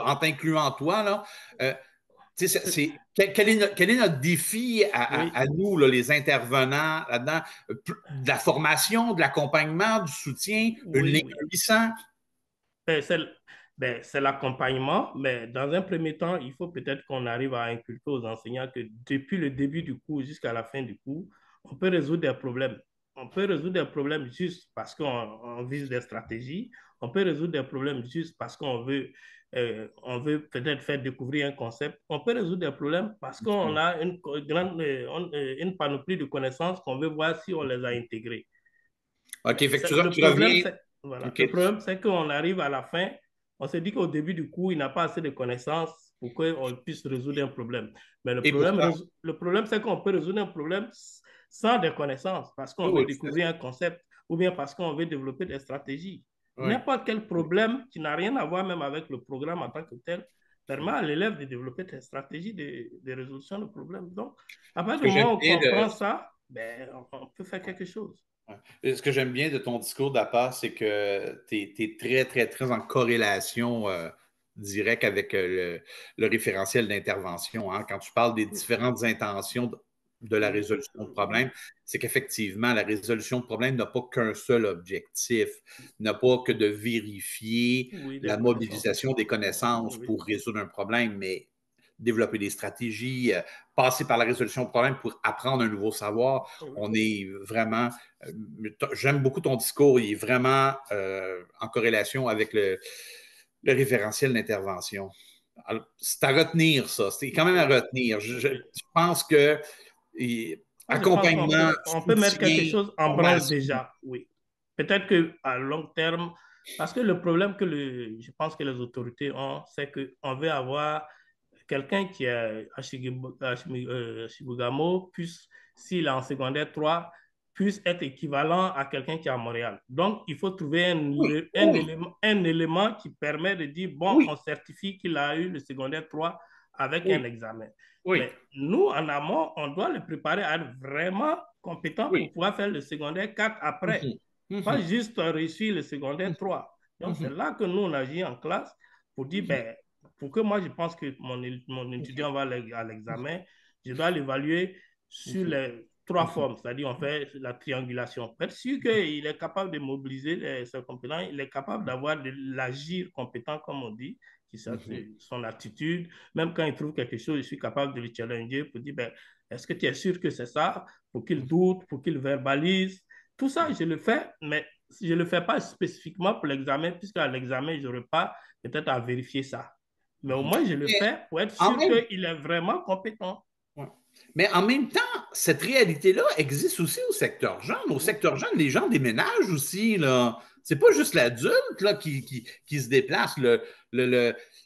en t'incluant toi, là, euh, quel, est notre, défi à, nous, les intervenants là-dedans? Euh, de la formation, de l'accompagnement, du soutien, une ben, ligne ben, c'est l'accompagnement, mais dans un premier temps, il faut peut-être qu'on arrive à inculquer aux enseignants que depuis le début du cours jusqu'à la fin du cours, on peut résoudre des problèmes. On peut résoudre des problèmes juste parce qu'on vise des stratégies. On peut résoudre des problèmes juste parce qu'on veut, euh, on veut peut-être faire découvrir un concept. On peut résoudre des problèmes parce qu'on a une, grande, euh, euh, une panoplie de connaissances qu'on veut voir si on les a intégrées. OK, effectivement. tu le, problème, le problème, c'est qu'on arrive à la fin, on se dit qu'au début du coup, il n'a pas assez de connaissances pour qu'on puisse résoudre un problème. Mais le problème, le problème c'est qu'on peut résoudre un problème sans des connaissances, parce qu'on veut découvrir un concept ou bien parce qu'on veut développer des stratégies. N'importe quel problème qui n'a rien à voir même avec le programme en tant que tel permet à l'élève de développer des stratégies de, résolution de problèmes. Donc, à partir du moment où on comprend ça, ben, on peut faire quelque chose. ce que j'aime bien de ton discours d'appart, c'est que tu es, très, très, très en corrélation euh, directe avec euh, le, référentiel d'intervention. Hein. Quand tu parles des différentes intentions de la résolution de problème, c'est qu'effectivement, la résolution de problème n'a pas qu'un seul objectif, n'a pas que de vérifier la mobilisation des connaissances pour résoudre un problème, mais développer des stratégies, euh, passer par la résolution de problème pour apprendre un nouveau savoir. On est vraiment, euh, j'aime beaucoup ton discours, il est vraiment euh, en corrélation avec le, référentiel d'intervention. C'est à retenir ça, c'est quand même à retenir. je pense que et On peut, mettre quelque chose en branle déjà, oui. Peut-être qu'à long terme, parce que le problème que je pense que les autorités ont, c'est qu'on veut avoir quelqu'un qui est à euh, puisse, s'il est en secondaire 3, puisse être équivalent à quelqu'un qui est à Montréal. Donc, il faut trouver un, Élément, qui permet de dire, bon, on certifie qu'il a eu le secondaire 3 avec un examen. Oui. Mais nous, en amont, on doit le préparer à être vraiment compétent pour pouvoir faire le secondaire 4 après. Mhm. Mhm. Pas juste réussir le secondaire 3. Donc, c'est mhm. là que nous, on agit en classe pour dire, ben, pour que moi, je pense que mon, mon étudiant va à l'examen, je dois l'évaluer sur les trois formes, c'est-à-dire on fait la triangulation. Perçu qu'il est capable de mobiliser ses compétences, il est capable d'avoir de l'agir compétent, comme on dit, qui mhm. son attitude. Même quand il trouve quelque chose, je suis capable de le challenger pour dire, ben, est-ce que tu es sûr que c'est ça Pour qu'il doute, pour qu'il verbalise. Tout ça, je le fais, mais je ne le fais pas spécifiquement pour l'examen, puisque à l'examen, je pas peut-être à vérifier ça. Mais au mhm. moins, je le fais pour être sûr qu'il est vraiment compétent. Mais en même temps, cette réalité-là existe aussi au secteur jeune. Au secteur jeune, les gens déménagent aussi. Là. C'est pas juste l'adulte là, qui, se déplace. Le,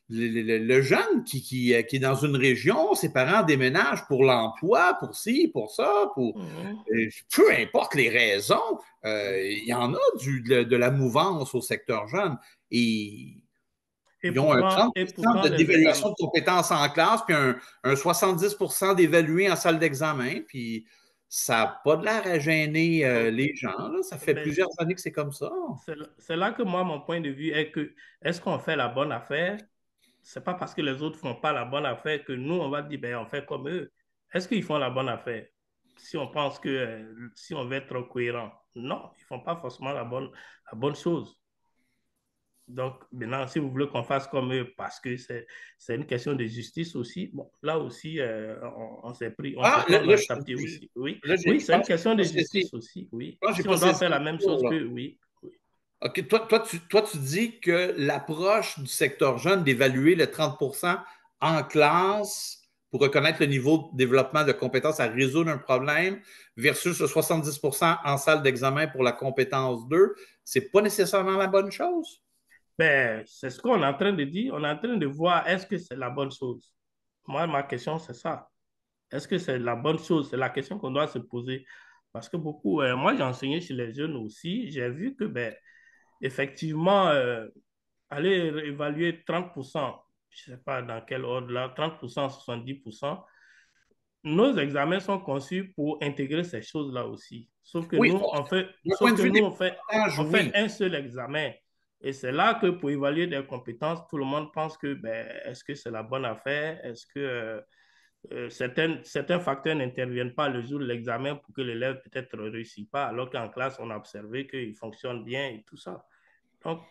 le, jeune qui, euh, qui, est dans une région, ses parents déménagent pour l'emploi, pour ci, pour ça, pour mhm. euh, peu importe les raisons, euh, il y en a du, de, la mouvance au secteur jeune. Et ils ont un 30 d'évaluation de compétences en classe, puis un, 70 d'évalués en salle d'examen. Puis ça n'a pas de l'air à gêner euh, les gens. Ça fait ben, plusieurs années que c'est comme ça. C'est là que moi, mon point de vue est que est-ce qu'on fait la bonne affaire? C'est pas parce que les autres ne font pas la bonne affaire que nous, on va dire, ben, on fait comme eux. Est-ce qu'ils font la bonne affaire? Si on pense que, euh, si on veut être cohérent. Non, ils ne font pas forcément la bonne, la bonne chose. Donc, maintenant, si vous voulez qu'on fasse comme eux, parce que c'est, une question de justice aussi, bon, là aussi, euh, on, s'est pris. ah, le, chapitre aussi. Oui, c'est une question de justice aussi. Oui. Ah, si on la même chose que, oui. oui. OK, toi, tu, toi, tu dis que l'approche du secteur jeune d'évaluer le 30 en classe pour reconnaître le niveau de développement de compétences à résoudre un problème versus le 70 en salle d'examen pour la compétence 2, c'est pas nécessairement la bonne chose? Ben, c'est ce qu'on est en train de dire. On est en train de voir est-ce que c'est la bonne chose. Moi, ma question, c'est ça. Est-ce que c'est la bonne chose? C'est la question qu'on doit se poser. Parce que beaucoup, euh, moi, j'ai enseigné chez les jeunes aussi. J'ai vu que, ben, effectivement, euh, aller évaluer 30%, je ne sais pas dans quel ordre là, 30%, 70%, nos examens sont conçus pour intégrer ces choses-là aussi. Sauf que nous, on fait, sauf fait, fait un seul examen. Et c'est là que pour évaluer des compétences, tout le monde pense que ben, est-ce que c'est la bonne affaire Est-ce que euh, euh, certains, facteurs n'interviennent pas le jour de l'examen pour que l'élève peut-être ne réussisse pas, alors qu'en classe, on a observé qu'il fonctionne bien et tout ça. Donc,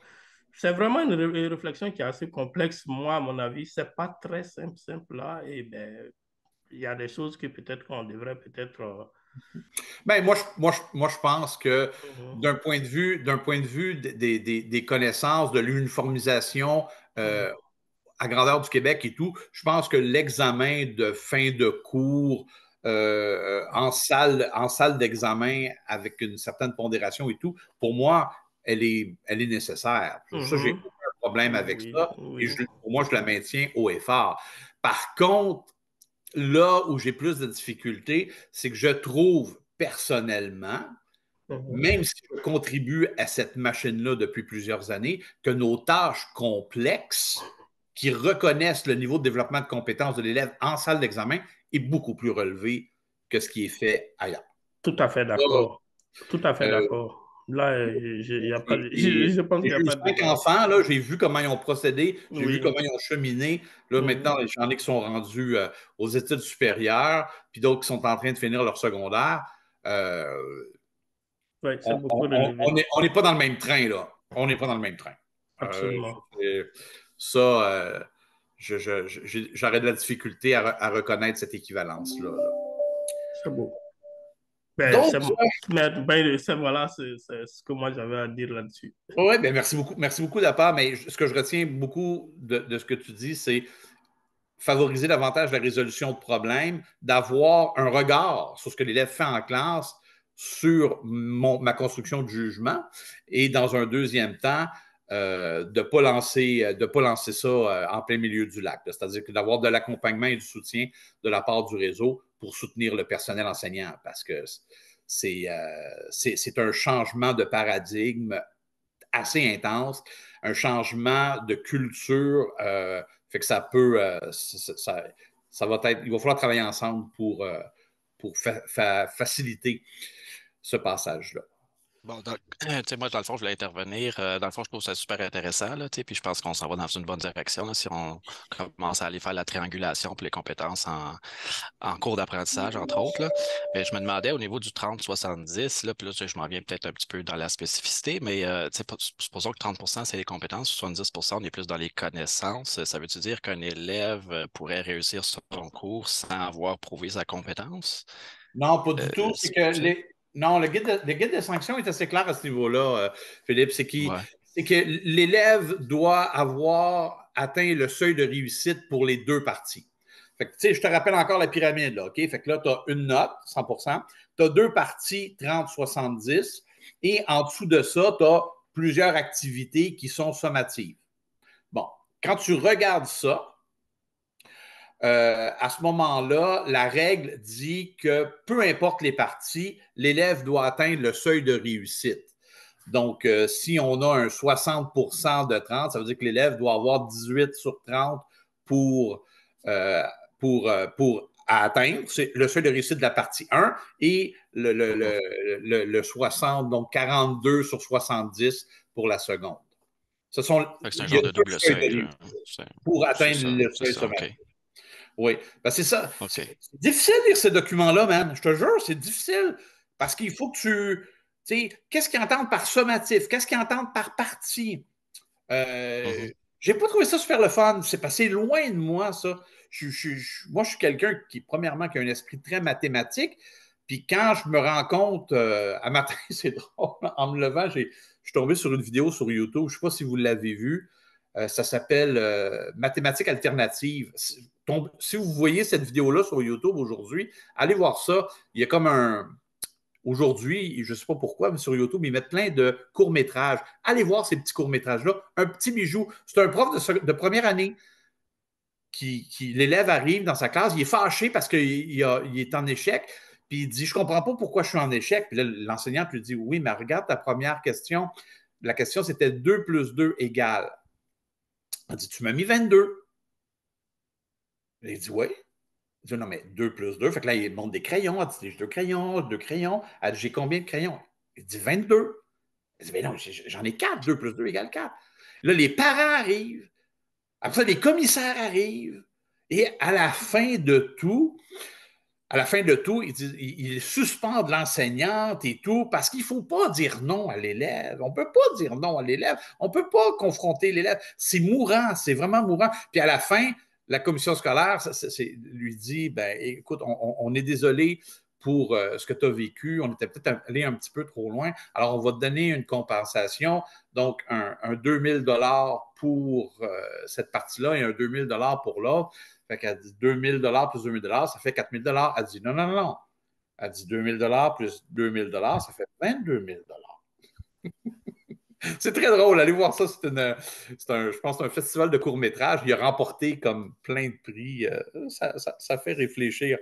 c'est vraiment une, réflexion qui est assez complexe, moi, à mon avis. Ce n'est pas très simple, simple là. Et ben, il y a des choses que peut-être qu'on devrait peut-être euh, ben, moi, je, moi, pense que mm-hmm. d'un point de vue, point de vue des, connaissances, de l'uniformisation euh, mm-hmm. à grandeur du Québec et tout, je pense que l'examen de fin de cours euh, euh, en salle, en salle d'examen avec une certaine pondération et tout, pour moi, elle est, elle est nécessaire. Ça, j'ai mm-hmm. aucun problème avec ça. Et pour moi, je la maintiens haut et fort. Par contre, là où j'ai plus de difficultés, c'est que je trouve personnellement, mhm. même si je contribue à cette machine-là depuis plusieurs années, que nos tâches complexes qui reconnaissent le niveau de développement de compétences de l'élève en salle d'examen est beaucoup plus relevé que ce qui est fait ailleurs. Tout à fait d'accord. Tout à fait euh, d'accord. Là, il a pas, je pense qu'il a pas cinq enfants, là, j'ai vu comment ils ont procédé, j'ai vu comment ils ont cheminé. Là, maintenant, il y qui sont rendus euh, aux études supérieures, puis d'autres qui sont en train de finir leur secondaire. Euh, on n'est pas dans le même train, là. On n'est pas dans le même train. Absolument. Euh, ça, j'aurais de la difficulté à, reconnaître cette équivalence-là. Là. C'est beau. Ben, ben, voilà, c'est ce que moi j'avais à dire là-dessus. Oui, ben merci beaucoup, merci beaucoup mais ce que je retiens beaucoup de, ce que tu dis, c'est favoriser davantage la résolution de problèmes, d'avoir un regard sur ce que l'élève fait en classe, sur ma construction de jugement, et dans un deuxième temps, euh, de ne pas, lancer, euh, de pas lancer ça euh, en plein milieu du lac. C'est-à-dire d'avoir de l'accompagnement et du soutien de la part du réseau pour soutenir le personnel enseignant, parce que c'est un changement de paradigme assez intense, un changement de culture, fait que ça peut, ça, va être, il va falloir travailler ensemble pour, pour faciliter ce passage-là. Bon, donc, moi, dans le fond, je voulais intervenir. Euh, dans le fond, je trouve ça super intéressant, là, tu sais, puis je pense qu'on s'en va dans une bonne direction là, si on commence à aller faire la triangulation pour les compétences en, cours d'apprentissage, entre autres. Là. Mais je me demandais au niveau du 30-70, là, puis là, je m'en viens peut-être un petit peu dans la spécificité, mais euh, sais, supposons que 30 c'est les compétences, 70 on est plus dans les connaissances. Ça veut-tu dire qu'un élève euh, pourrait réussir son cours sans avoir prouvé sa compétence? Non, pas du tout. C'est que les, non, le guide, de, sanctions sanction est assez clair à ce niveau-là, euh, Philippe. C'est que l'élève doit avoir atteint le seuil de réussite pour les deux parties. Fait que, je te rappelle encore la pyramide. Là, Fait que là, tu as une note, 100 tu as deux parties, 30-70, et en dessous de ça, tu as plusieurs activités qui sont sommatives. Bon, quand tu regardes ça, euh, à ce moment-là, la règle dit que peu importe les parties, l'élève doit atteindre le seuil de réussite. Donc, euh, si on a un 60 de 30, ça veut dire que l'élève doit avoir 18 sur 30 euh, pour, atteindre. le seuil de réussite de la partie 1 et le, 60, donc 42 sur 70 pour la seconde. Ce sont, c'est un genre de double Pour atteindre le seuil de réussite. Oui. Ben, c'est ça. C'est difficile de lire ces documents-là, man. Je te jure, c'est difficile. Parce qu'il faut que tu. Tu sais, qu'est-ce qu'ils entendent par sommatif? Qu'est-ce qu'ils entendent par partie? Euh, mhm. J'ai pas trouvé ça super le fun. C'est passé loin de moi, ça. moi, je suis quelqu'un qui, premièrement, qui a un esprit très mathématique. Puis quand je me rends compte, euh, à matin, c'est drôle, en me levant, je suis tombé sur une vidéo sur YouTube. Je ne sais pas si vous l'avez vue. Euh, ça s'appelle euh, Mathématiques alternatives si vous voyez cette vidéo-là sur YouTube aujourd'hui, allez voir ça. Il y a comme un. Aujourd'hui, je ne sais pas pourquoi, mais sur YouTube, ils mettent plein de courts-métrages. Allez voir ces petits courts-métrages-là. Un petit bijou. C'est un prof de, première année qui, qui l'élève arrive dans sa classe, il est fâché parce qu'il est en échec, puis il dit Je comprends pas pourquoi je suis en échec. Puis l'enseignante lui dit Oui, mais regarde ta première question. La question, c'était 2 plus 2 égale. Elle dit Tu m'as mis 22. Il dit Oui. Il dit Non, mais 2 plus 2. Fait que là, il montre des crayons. Elle dit J'ai deux crayons, deux crayons. Elle dit J'ai combien de crayons Il dit 22. Elle dit Mais non, j'en ai quatre. 2 plus 2 égale 4. Là, les parents arrivent. Après ça, les commissaires arrivent. Et à la fin de tout, à la fin de tout, ils suspendent l'enseignante et tout, parce qu'il ne faut pas dire non à l'élève. On ne peut pas dire non à l'élève. On ne peut pas confronter l'élève. C'est mourant, c'est vraiment mourant. Puis à la fin, la commission scolaire c lui dit ben, écoute, on, est désolé pour euh, ce que tu as vécu, on était peut-être allé un petit peu trop loin, alors on va te donner une compensation, donc un, un 2000 pour euh, cette partie-là et un 2000 pour l'autre. Fait qu'elle dit 000 plus 000 ça fait 4000 Elle dit non, non, non. Elle dit 2000 plus 2000 ça fait 22 000 C'est très drôle. Allez voir ça. C'est un, je pense, un festival de court-métrage. Il a remporté comme plein de prix. Euh, ça, fait réfléchir.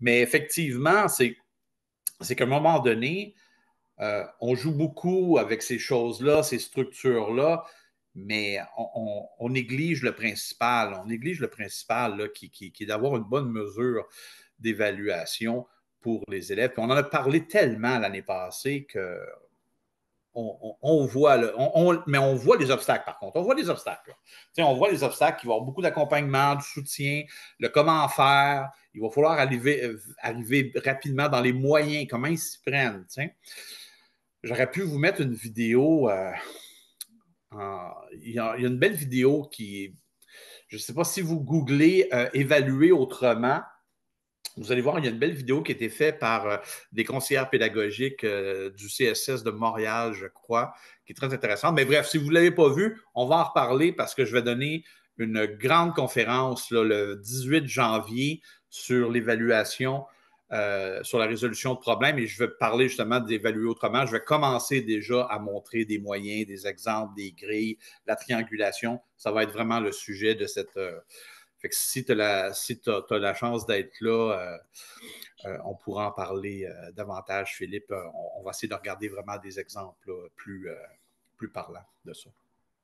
Mais effectivement, c'est, c'est qu'à un moment donné, euh, on joue beaucoup avec ces choses-là, ces structures-là, mais on, néglige le principal. On néglige le principal qui, qui, qui est d'avoir une bonne mesure d'évaluation pour les élèves. on en a parlé tellement l'année passée que on, voit, le, mais on voit les obstacles par contre. On voit les obstacles. On voit les obstacles. Il va y avoir beaucoup d'accompagnement, du soutien, le comment faire. Il va falloir arriver, euh, rapidement dans les moyens, comment ils s'y prennent. J'aurais pu vous mettre une vidéo. Euh, il, y a, une belle vidéo qui, je ne sais pas si vous googlez euh, évaluer autrement vous allez voir, il y a une belle vidéo qui a été faite par euh, des conseillères pédagogiques euh, du CSS de Montréal, je crois, qui est très intéressante. Mais bref, si vous ne l'avez pas vu, on va en reparler parce que je vais donner une grande conférence le 18 janvier sur l'évaluation, euh, sur la résolution de problèmes. Et je vais parler justement d'évaluer autrement. Je vais commencer déjà à montrer des moyens, des exemples, des grilles, la triangulation. Ça va être vraiment le sujet de cette... Fait que si tu as, si la chance d'être là, euh, euh, on pourra en parler euh, davantage, Philippe. On, va essayer de regarder vraiment des exemples plus, plus parlants de ça.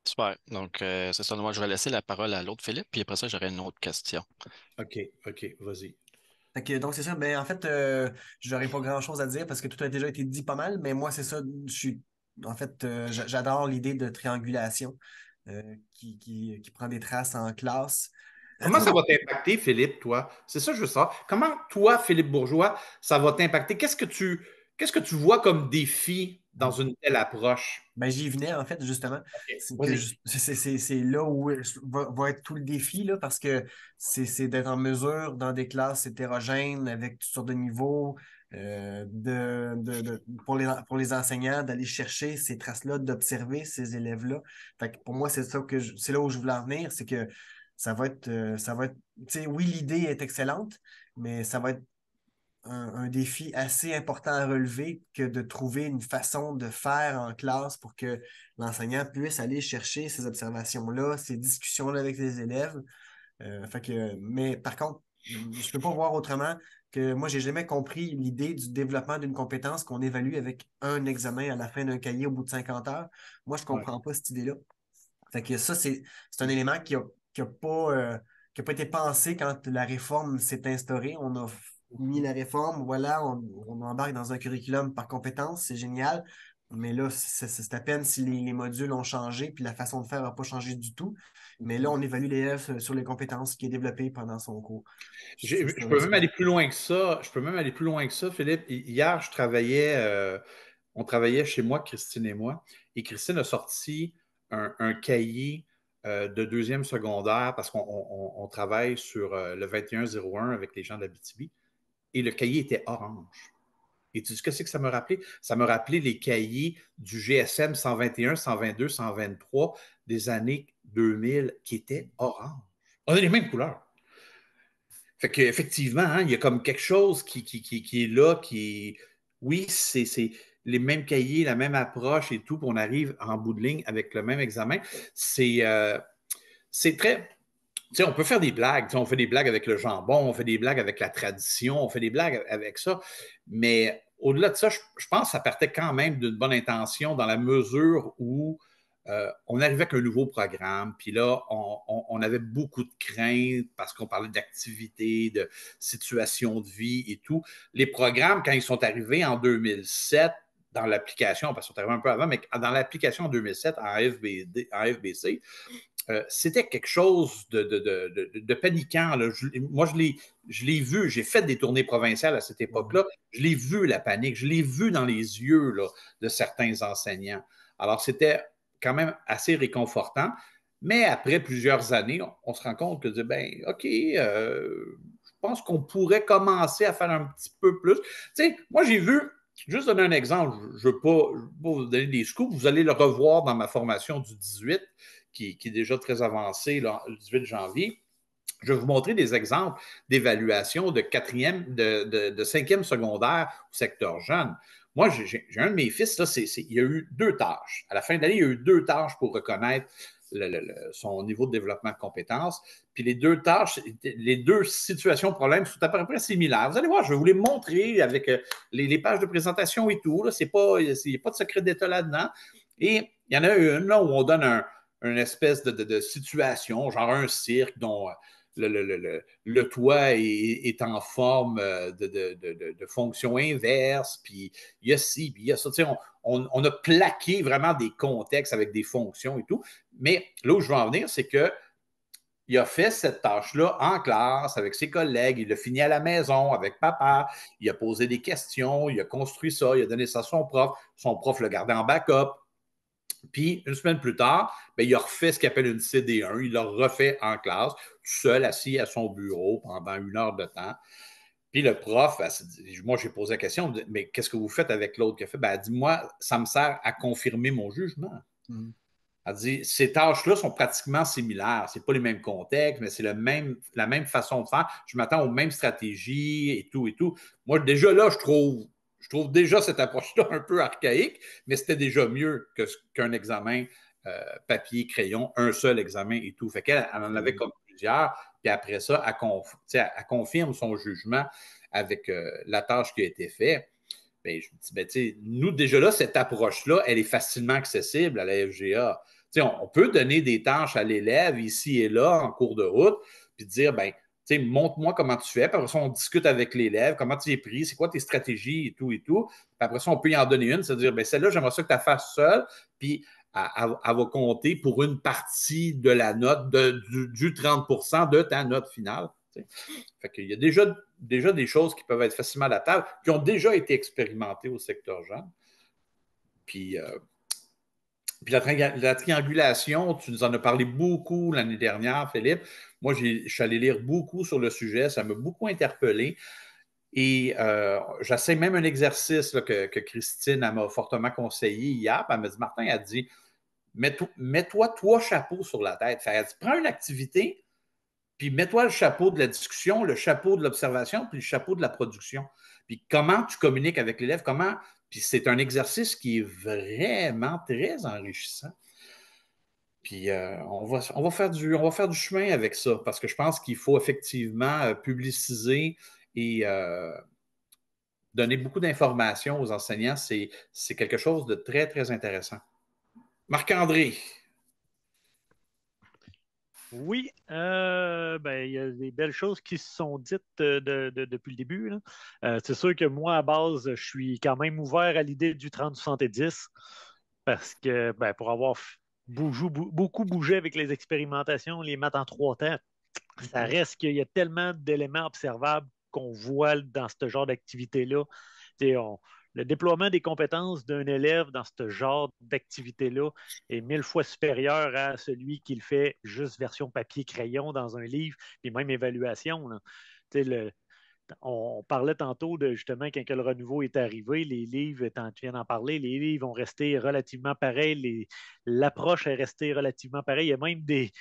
Super. Donc, c'est ça. Moi, je vais laisser la parole à l'autre Philippe, puis après ça, j'aurai une autre question. OK, OK, vas-y. OK. donc, c'est ça. Mais ben, en fait, je n'aurais pas grand-chose à dire parce que tout a déjà été dit pas mal, mais moi, c'est ça. Je suis, en fait, j'adore l'idée de triangulation qui, qui, prend des traces en classe. Comment ça va t'impacter, Philippe, toi? C'est ça, que je veux savoir. Comment, toi, Philippe Bourgeois, ça va t'impacter? Qu'est-ce que tu qu'est-ce que tu vois comme défi dans une telle approche? Ben, J'y venais, en fait, justement. C'est là où va, être tout le défi, là, parce que c'est d'être en mesure, dans des classes hétérogènes, avec toutes sortes de niveaux, euh, de, pour, les, pour les enseignants, d'aller chercher ces traces-là, d'observer ces élèves-là. Pour moi, c'est ça que c'est là où je voulais en venir, c'est que ça va être. Euh, ça va être oui, l'idée est excellente, mais ça va être un, défi assez important à relever que de trouver une façon de faire en classe pour que l'enseignant puisse aller chercher ces observations-là, ces discussions-là avec les élèves. Euh, que, mais par contre, je ne peux pas voir autrement que moi, j'ai jamais compris l'idée du développement d'une compétence qu'on évalue avec un examen à la fin d'un cahier au bout de 50 heures. Moi, je ne comprends pas cette idée-là. Fait que ça, c'est un élément qui a qui n'a euh, pas, été pensé quand la réforme s'est instaurée. On a mis la réforme, voilà, on, embarque dans un curriculum par compétences c'est génial. Mais là, c'est à peine si les, modules ont changé, puis la façon de faire n'a pas changé du tout. Mais là, on évalue les F euh, sur les compétences qui est développées pendant son cours. Je, peux même aller plus loin que ça. Je peux même aller plus loin que ça, Philippe. Hier, je travaillais, euh, on travaillait chez moi, Christine et moi, et Christine a sorti un cahier euh, de deuxième secondaire parce qu'on travaille sur euh, le 2101 avec les gens BTB Et le cahier était orange. Et tu dis, qu'est-ce que ça me rappelait? Ça me rappelait les cahiers du GSM 121, 122, 123 des années 2000 qui étaient orange. On a les mêmes couleurs. Fait qu'effectivement, hein, il y a comme quelque chose qui, qui, qui, qui est là, qui. Oui, c'est les mêmes cahiers, la même approche et tout, puis on arrive en bout de ligne avec le même examen. C'est euh, très. Tu sais, on peut faire des blagues. Tu on fait des blagues avec le jambon, on fait des blagues avec la tradition, on fait des blagues avec ça. Mais au-delà de ça, je, pense que ça partait quand même d'une bonne intention dans la mesure où euh, on arrivait avec un nouveau programme, puis là, on, on, avait beaucoup de craintes parce qu'on parlait d'activité, de situation de vie et tout. Les programmes, quand ils sont arrivés en 2007, dans l'application, parce qu'on est arrivé un peu avant, mais dans l'application 2007 en, FBD, FBC, euh, c'était quelque chose de, de, de, de paniquant. Là. Je, moi, je l'ai vu, j'ai fait des tournées provinciales à cette époque-là. Je l'ai vu, la panique, je l'ai vu dans les yeux de certains enseignants. Alors, c'était quand même assez réconfortant. Mais après plusieurs années, on, se rend compte que, ben, OK, euh, je pense qu'on pourrait commencer à faire un petit peu plus. Tu sais, moi, j'ai vu, juste donner un exemple, je ne veux, pas vous donner des scoops, vous allez le revoir dans ma formation du 18, qui, est déjà très avancée le 18 janvier. Je vais vous montrer des exemples d'évaluation de quatrième, de, cinquième secondaire au secteur jeune. Moi, j'ai un de mes fils, il y a eu deux tâches. À la fin de l'année, il y a eu deux tâches pour reconnaître son niveau de développement de compétences. Puis les deux tâches, les deux situations, problèmes sont à peu près similaires. Vous allez voir, je vais vous les montrer avec euh, les, pages de présentation et tout. Il n'y a pas de secret d'État là-dedans. Et il y en a une où on donne un, une espèce de, situation, genre un cirque dont euh, le, toit est, en forme euh, de, de fonction inverse, puis il y a ci, puis il y a ça. On, on, a plaqué vraiment des contextes avec des fonctions et tout. Mais là où je veux en venir, c'est que il a fait cette tâche-là en classe avec ses collègues, il l'a fini à la maison avec papa, il a posé des questions, il a construit ça, il a donné ça à son prof, son prof le gardait en backup. Puis, une semaine plus tard, ben, il a refait ce qu'il appelle une CD1, il l'a refait en classe, tout seul, assis à son bureau pendant une heure de temps. Puis le prof, moi, j'ai posé la question, mais qu'est-ce que vous faites avec l'autre qui a fait? Ben, elle dit, moi, ça me sert à confirmer mon jugement. Mm. Elle a dit, ces tâches-là sont pratiquement similaires. Ce n'est pas les mêmes contextes, mais c'est même, la même façon de faire. Je m'attends aux mêmes stratégies et tout et tout. Moi, déjà là, je trouve, je trouve déjà cette approche-là un peu archaïque, mais c'était déjà mieux qu'un examen euh, papier, crayon, un seul examen et tout. Fait qu'elle en avait mm. comme puis après ça, elle, confirme son jugement avec euh, la tâche qui a été faite. Ben, je me dis, ben, nous, déjà là, cette approche-là, elle est facilement accessible à la FGA. sais, on, peut donner des tâches à l'élève ici et là en cours de route, puis dire, ben, montre-moi comment tu fais. Puis après ça, on discute avec l'élève, comment tu es pris, c'est quoi tes stratégies et tout et tout. Puis après ça, on peut y en donner une, c'est-à-dire, ben, celle-là, j'aimerais ça que tu la fasses seule, puis à compter pour une partie de la note, du, 30 de ta note finale. Il y a déjà, déjà des choses qui peuvent être facilement à la table, qui ont déjà été expérimentées au secteur jeune. Puis, euh, la, triangulation, tu nous en as parlé beaucoup l'année dernière, Philippe. Moi, je suis allé lire beaucoup sur le sujet, ça m'a beaucoup interpellé. Et euh, j'essaie même un exercice que, que, Christine m'a fortement conseillé hier. Elle m'a dit Martin, a dit mets-toi trois chapeaux sur la tête. prends une activité, puis mets-toi le chapeau de la discussion, le chapeau de l'observation, puis le chapeau de la production. Puis comment tu communiques avec l'élève, comment. Puis c'est un exercice qui est vraiment très enrichissant. Puis euh, on, va, on, va faire du, on du chemin avec ça, parce que je pense qu'il faut effectivement euh, publiciser et euh, donner beaucoup d'informations aux enseignants. C'est quelque chose de très, très intéressant. Marc-André. Oui, euh, ben, il y a des belles choses qui se sont dites euh, depuis le début. Euh, c'est sûr que moi, à base, je suis quand même ouvert à l'idée du 30-70 parce que ben, pour avoir beaucoup bougé avec les expérimentations, les maths en trois temps, ça reste qu'il y a tellement d'éléments observables qu'on voit dans ce genre d'activité-là le déploiement des compétences d'un élève dans ce genre d'activité-là est mille fois supérieur à celui qu'il fait juste version papier-crayon dans un livre, puis même évaluation. on, parlait tantôt de justement quand le renouveau est arrivé, les livres, tant, tu viens d'en parler, les livres vont rester relativement pareils, l'approche est restée relativement pareille. Il y a même des,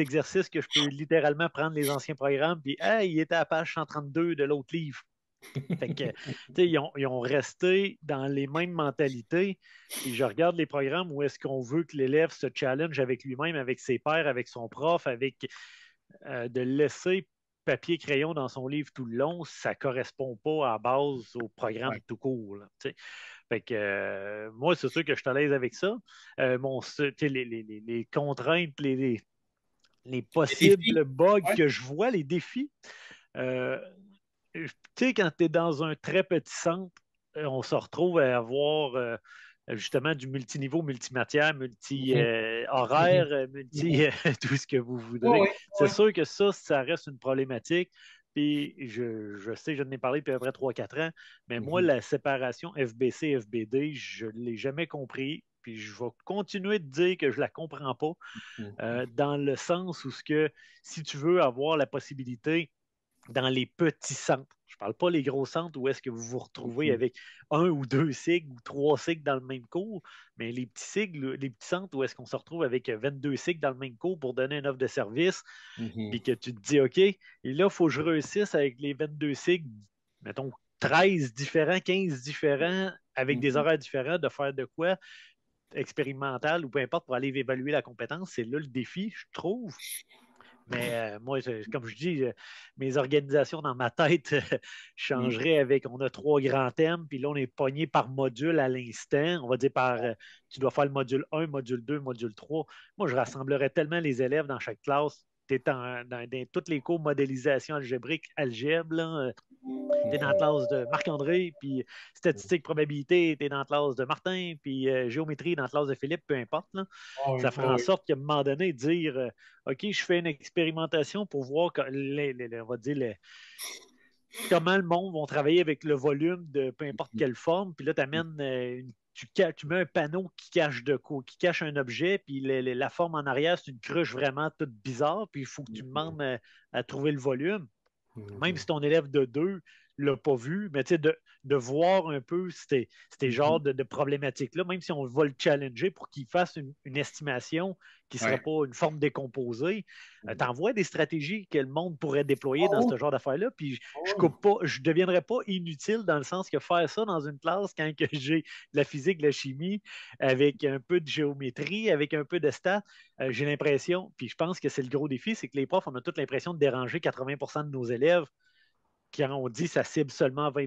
exercices que je peux littéralement prendre les anciens programmes, puis Ah, il était à page 132 de l'autre livre. fait que, ils ont, resté dans les mêmes mentalités. Et je regarde les programmes où est-ce qu'on veut que l'élève se challenge avec lui-même, avec ses pairs, avec son prof, avec euh, de laisser papier crayon dans son livre tout le long, ça ne correspond pas à base au programme tout court. fait que, euh, moi, c'est sûr que je suis à l'aise avec ça. Euh, mon, les, les, les, contraintes, les, possibles bugs que je vois, les défis, tu sais, quand tu es dans un très petit centre, euh, on se retrouve à avoir euh, justement du multiniveau, multimatière, multi-horaire, multi mhm. euh, mhm. tout ce que vous voudrez. C'est sûr que ça, ça reste une problématique. Puis je, sais, je n'ai parlé depuis à peu près 3-4 ans, mais moi, mhm. la séparation FBC-FBD, je ne l'ai jamais compris. Puis je vais continuer de dire que je ne la comprends pas, dans le sens où ce que si tu veux avoir la possibilité dans les petits centres. Je ne parle pas les gros centres où est-ce que vous vous retrouvez mhm. avec un ou deux sigles ou trois sigles dans le même cours, mais les petits sigles, les petits centres où est-ce qu'on se retrouve avec 22 sigles dans le même cours pour donner une offre de service, mhm. puis que tu te dis, OK, et là, il faut que je réussisse avec les 22 sigles, mettons 13 différents, 15 différents, avec des mhm. horaires différents, de faire de quoi expérimental ou peu importe pour aller évaluer la compétence, c'est là le défi, je trouve. Mais euh, moi, comme je dis, euh, mes organisations dans ma tête euh, changeraient avec on a trois grands thèmes, puis là, on est pogné par module à l'instant. On va dire par tu dois faire le module 1, module 2, module 3. Moi, je rassemblerais tellement les élèves dans chaque classe dans, toutes les cours modélisation algébrique, algèbre, euh, dans la mm-hmm. classe de Marc-André, puis statistique, probabilité, es dans la classe de Martin, puis euh, géométrie dans la classe de Philippe, peu importe. Ah ça fera ah en sorte qu'à un moment donné, dire euh, OK, je fais une expérimentation pour voir, comment le monde va travailler avec le volume de peu importe mm-hmm. quelle forme, puis là, tu amènes une tu, mets un panneau qui cache de quoi, qui cache un objet, puis la forme en arrière, c'est une cruche vraiment toute bizarre, puis il faut que tu mm-hmm. demandes euh, à trouver le volume. Mm-hmm. Même si ton élève de deux, l'a pas vu, mais de, de voir un peu ces, mm-hmm. genres de, problématiques-là, même si on va le challenger pour qu'il fasse une, estimation qui ne pas une forme décomposée, euh, mm-hmm. t'envoies des stratégies que le monde pourrait déployer dans ce oh! genre d'affaires-là, puis je oh, je ne deviendrai pas inutile dans le sens que faire ça dans une classe quand j'ai la physique, la chimie, avec un peu de géométrie, avec un peu de stats, euh, j'ai l'impression, puis je pense que c'est le gros défi, c'est que les profs, on a toute l'impression de déranger 80 de nos élèves quand qui dit ça cible seulement 20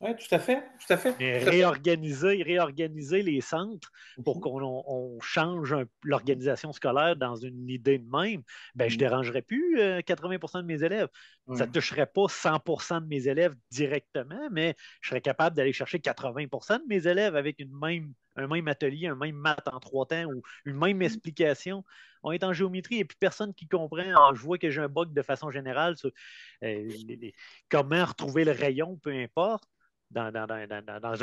oui, tout à fait, tout fait. Mais réorganiser, réorganiser les centres pour mhm. qu'on change l'organisation scolaire dans une idée de même, ben, je ne mhm. dérangerais plus 80 euh, de mes élèves. Ça ne toucherait pas 100 de mes élèves directement, mais je serais capable d'aller chercher 80 de mes élèves avec une même, un même atelier, un même maths en trois temps ou une même mm. explication. On est en géométrie et puis personne qui comprend. je vois que j'ai un bug de façon générale sur euh, comment retrouver le rayon, peu importe, dans, dans,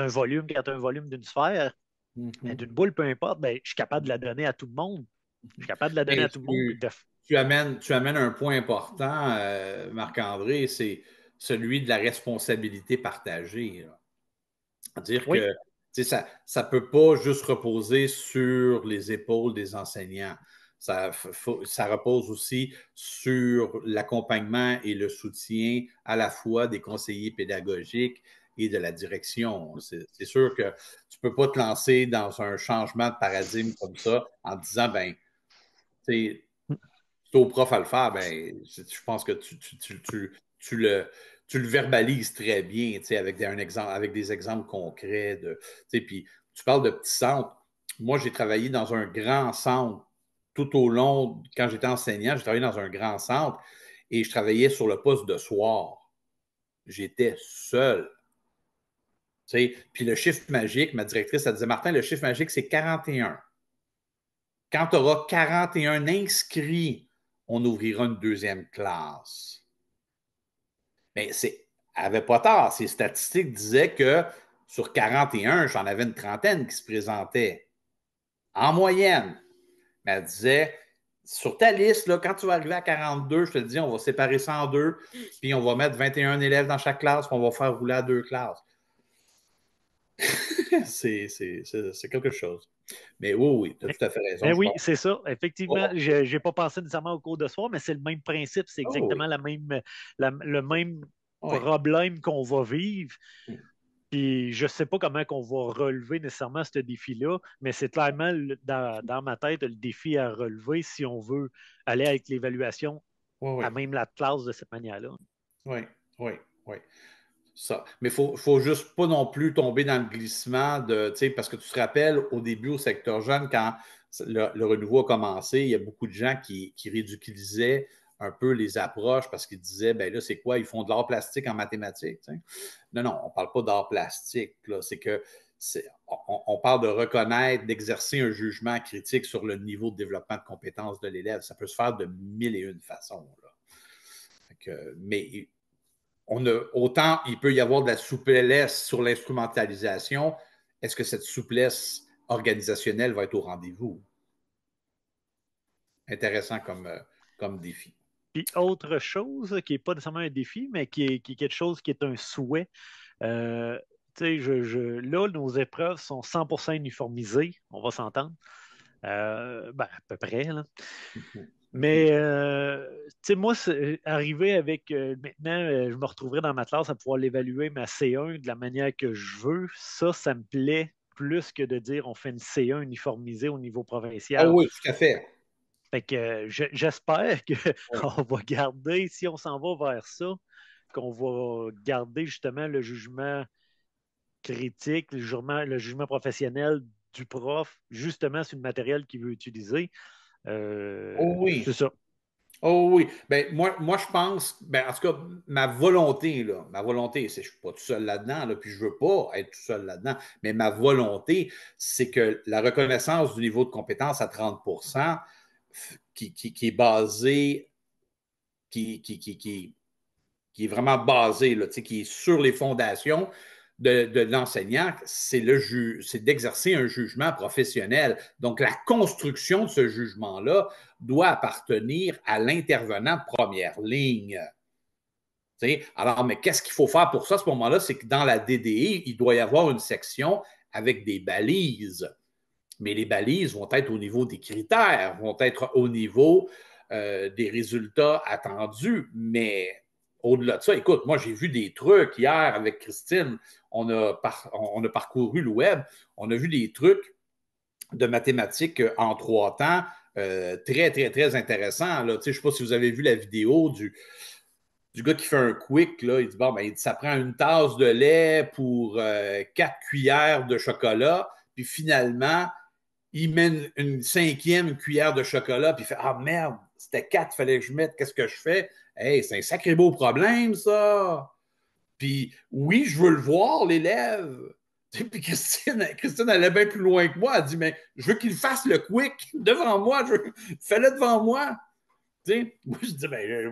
un volume, quand un volume d'une sphère, mm-hmm. d'une boule, peu importe, ben, je suis capable de la donner à tout le monde. Je suis capable de la donner à tout le monde tu amènes, tu amènes un point important, euh, Marc-André, c'est celui de la responsabilité partagée. cest à Dire que ça ne peut pas juste reposer sur les épaules des enseignants. Ça, repose aussi sur l'accompagnement et le soutien à la fois des conseillers pédagogiques et de la direction. C'est sûr que tu ne peux pas te lancer dans un changement de paradigme comme ça en disant, ben, au prof à le faire, ben, je pense que tu, le, verbalises très bien avec des, un avec des exemples concrets. De, puis tu parles de petits centres. Moi, j'ai travaillé dans un grand centre tout au long, quand j'étais enseignant, j'ai travaillé dans un grand centre et je travaillais sur le poste de soir. J'étais seul. puis le chiffre magique, ma directrice, elle disait Martin, le chiffre magique, c'est 41. Quand tu auras 41 inscrits on ouvrira une deuxième classe. Mais c'est avait pas tard. Ces statistiques disaient que sur 41, j'en avais une trentaine qui se présentaient. En moyenne. Mais elle disait sur ta liste, là, quand tu vas arriver à 42, je te dis, on va séparer ça en deux, puis on va mettre 21 élèves dans chaque classe, puis on va faire rouler à deux classes. c'est quelque chose. Mais oui, oui, tu as tout à fait raison. Mais oui, c'est ça. Effectivement, je n'ai pas pensé nécessairement au cours de soir, mais c'est le même principe. C'est oh, exactement la même, le même problème qu'on va vivre. Hmm. Puis je ne sais pas comment on va relever nécessairement ce défi-là, mais c'est clairement dans, dans, ma tête le défi à relever si on veut aller avec l'évaluation à même la classe de cette manière-là. Oui, oui, oui. Ça. Mais il ne faut juste pas non plus tomber dans le glissement de, parce que tu te rappelles, au début, au secteur jeune, quand le, renouveau a commencé, il y a beaucoup de gens qui, qui un peu les approches parce qu'ils disaient, ben là, c'est quoi? Ils font de l'art plastique en mathématiques. Non, non, on ne parle pas d'art plastique. C'est que on, on, parle de reconnaître, d'exercer un jugement critique sur le niveau de développement de compétences de l'élève. Ça peut se faire de mille et une façons. Là. mais autant il peut y avoir de la souplesse sur l'instrumentalisation, est-ce que cette souplesse organisationnelle va être au rendez-vous? Intéressant comme, euh, comme défi. Puis autre chose qui n'est pas nécessairement un défi, mais qui est, quelque chose qui est un souhait. Euh, je, là, nos épreuves sont 100% uniformisées, on va s'entendre. Euh, ben, à peu près. Là. Mais, euh, tu sais, moi, euh, arriver avec euh, maintenant, je me retrouverai dans ma classe à pouvoir l'évaluer ma C1 de la manière que je veux. Ça, ça me plaît plus que de dire on fait une C1 uniformisée au niveau provincial. Ah oui, tout à fait. Fait que j'espère qu'on va garder, si on s'en va vers ça, qu'on va garder justement le jugement critique, le jugement, le jugement professionnel du prof, justement sur le matériel qu'il veut utiliser. Euh, oh oui. C'est ça. Oh oui. Ben, moi, je pense, ben, en tout cas, ma volonté, ma volonté, c'est je ne suis pas tout seul là-dedans, là, puis je ne veux pas être tout seul là-dedans, mais ma volonté, c'est que la reconnaissance du niveau de compétence à 30 qui, qui, est basée, qui, qui, est vraiment basée, là, qui est sur les fondations, de, l'enseignant, c'est le d'exercer un jugement professionnel. Donc, la construction de ce jugement-là doit appartenir à l'intervenant première ligne. Alors, mais qu'est-ce qu'il faut faire pour ça à ce moment-là? C'est que dans la DDI, il doit y avoir une section avec des balises. Mais les balises vont être au niveau des critères, vont être au niveau euh, des résultats attendus, mais au-delà de ça, écoute, moi, j'ai vu des trucs hier avec Christine. On a, parcouru le web. On a vu des trucs de mathématiques euh, en trois temps euh, très, très, très intéressants. Là. Je ne sais pas si vous avez vu la vidéo du, gars qui fait un quick, là, il dit ben, ça prend une tasse de lait pour euh, quatre cuillères de chocolat, puis finalement, il mène une cinquième cuillère de chocolat, puis il fait Ah merde, c'était quatre, il fallait que je mette, qu'est-ce que je fais? Hey, c'est un sacré beau problème, ça. Puis oui, je veux le voir, l'élève. Puis Christine, Christine allait bien plus loin que moi. Elle dit Mais je veux qu'il fasse le quick devant moi. Je... Fais-le devant moi. moi, je dis, ben, euh,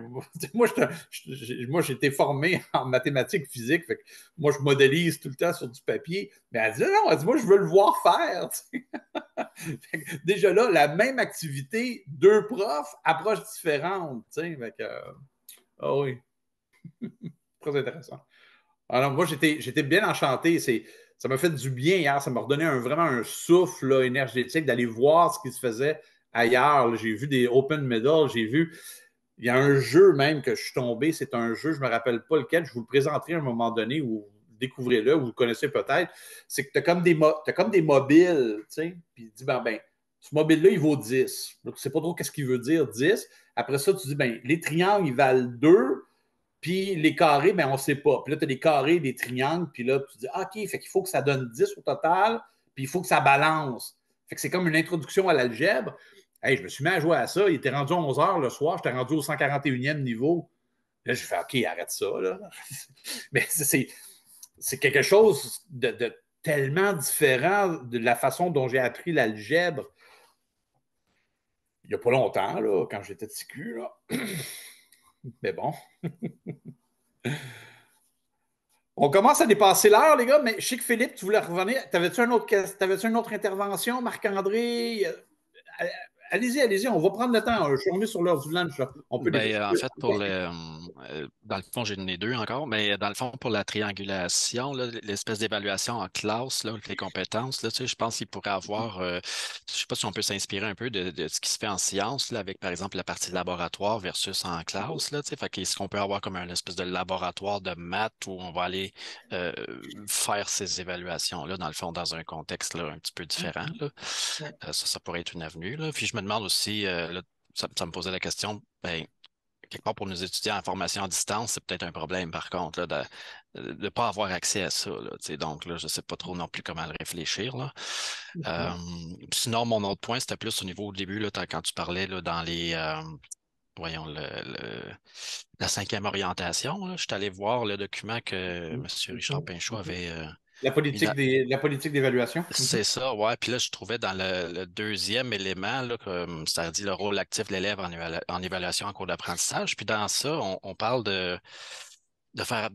moi, j'étais formé en mathématiques physiques. Fait moi, je modélise tout le temps sur du papier. Mais elle dit, non, elle dit, moi, je veux le voir faire. déjà là, la même activité, deux profs, approche différentes. Ah oui. Très intéressant. Alors, moi, j'étais bien enchanté. Ça m'a fait du bien hier. Ça m'a redonné vraiment un souffle énergétique d'aller voir ce qui se faisait ailleurs. J'ai vu des Open Medals. J'ai vu. Il y a un jeu même que je suis tombé. C'est un jeu, je ne me rappelle pas lequel. Je vous le présenterai à un moment donné ou découvrez-le, vous le connaissez peut-être, c'est que tu as comme des, comme des mobiles, tu puis il dis, ben, ben, ce mobile-là, il vaut 10. Donc, tu ne sais pas trop qu'est-ce qu'il veut dire, 10. Après ça, tu dis, ben, les triangles, ils valent 2. Puis les carrés, ben, on ne sait pas. Puis là, tu as des carrés, des triangles. Puis là, tu dis, ah, OK, fait qu'il faut que ça donne 10 au total. Puis il faut que ça balance. Fait que c'est comme une introduction à l'algèbre. Hey, je me suis mis à jouer à ça. Il était rendu à 11 h le soir. J'étais rendu au 141e niveau. Là, je fais OK, arrête ça. Là. Mais c'est, c'est quelque chose de, tellement différent de la façon dont j'ai appris l'algèbre il n'y a pas longtemps, là, quand j'étais petit là. Mais bon. On commence à dépasser l'heure, les gars, mais je sais que Philippe, tu voulais revenir. tavais -tu une autre intervention, Marc-André? Euh, allez-y, allez-y, on va prendre le temps. Je suis revenu sur l'heure du lunch. On peut ben, En fait, pour le, euh, dans le fond, j'ai donné deux encore, mais euh, dans le fond, pour la triangulation, l'espèce d'évaluation en classe, les compétences, je pense qu'il pourrait avoir, euh, je ne sais pas si on peut s'inspirer un peu de, ce qui se fait en science avec par exemple la partie laboratoire versus en classe. est-ce qu'on peut avoir comme un espèce de laboratoire de maths où on va aller faire ces évaluations-là, dans le fond, dans un contexte un petit peu différent? ça, ça pourrait être une avenue. Puis je me demande aussi, euh, ça, me posait la question, ben, quelque part pour nos étudiants en formation à distance, c'est peut-être un problème par contre de ne pas avoir accès à ça. donc là, je ne sais pas trop non plus comment le réfléchir. Là. Mm-hmm. Euh, sinon, mon autre point, c'était plus au niveau au début, là, quand tu parlais là, dans les euh, voyons le, la cinquième orientation. je suis allé voir le document que mm-hmm. M. Richard Pinchot avait. La politique, des, la politique d'évaluation. C'est ça, ouais. Puis là, je trouvais dans le, deuxième élément, là, c'est-à-dire le rôle actif de l'élève en, évaluation en cours d'apprentissage. Puis dans ça, on, parle de, de faire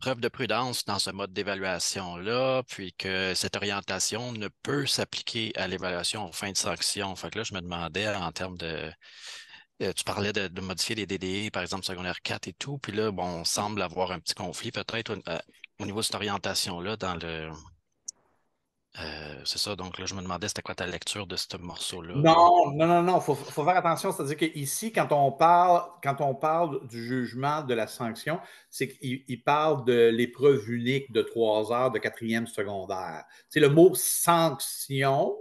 preuve de prudence dans ce mode d'évaluation-là, puis que cette orientation ne peut s'appliquer à l'évaluation aux fins de sanction. Fait que là, je me demandais en termes de. Euh, tu parlais de, modifier les DDE, par exemple, secondaire 4 et tout, puis là, bon, on semble avoir un petit conflit peut-être euh, au niveau de cette orientation-là, dans le. Euh, c'est ça, donc là, je me demandais c'était quoi ta lecture de ce morceau-là. Non, non, non, non, il faut, faire attention. C'est-à-dire qu'ici, quand on parle, quand on parle du jugement de la sanction, c'est qu'il parle de l'épreuve unique de trois heures de quatrième secondaire. C'est le mot sanction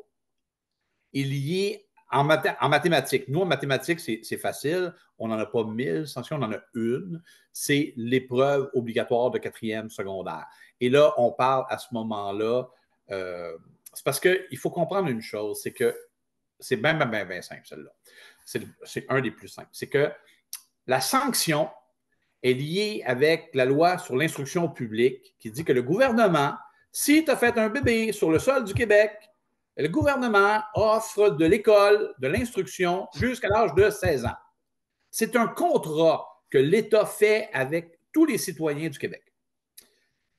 est lié en, mathématiques, nous, en mathématiques, c'est facile. On n'en a pas mille sanctions, on en a une. C'est l'épreuve obligatoire de quatrième secondaire. Et là, on parle à ce moment-là. Euh, c'est parce qu'il faut comprendre une chose, c'est que c'est bien, bien, bien, simple, celle-là. C'est un des plus simples. C'est que la sanction est liée avec la loi sur l'instruction publique qui dit que le gouvernement, si tu as fait un bébé sur le sol du Québec, le gouvernement offre de l'école, de l'instruction jusqu'à l'âge de 16 ans. C'est un contrat que l'État fait avec tous les citoyens du Québec.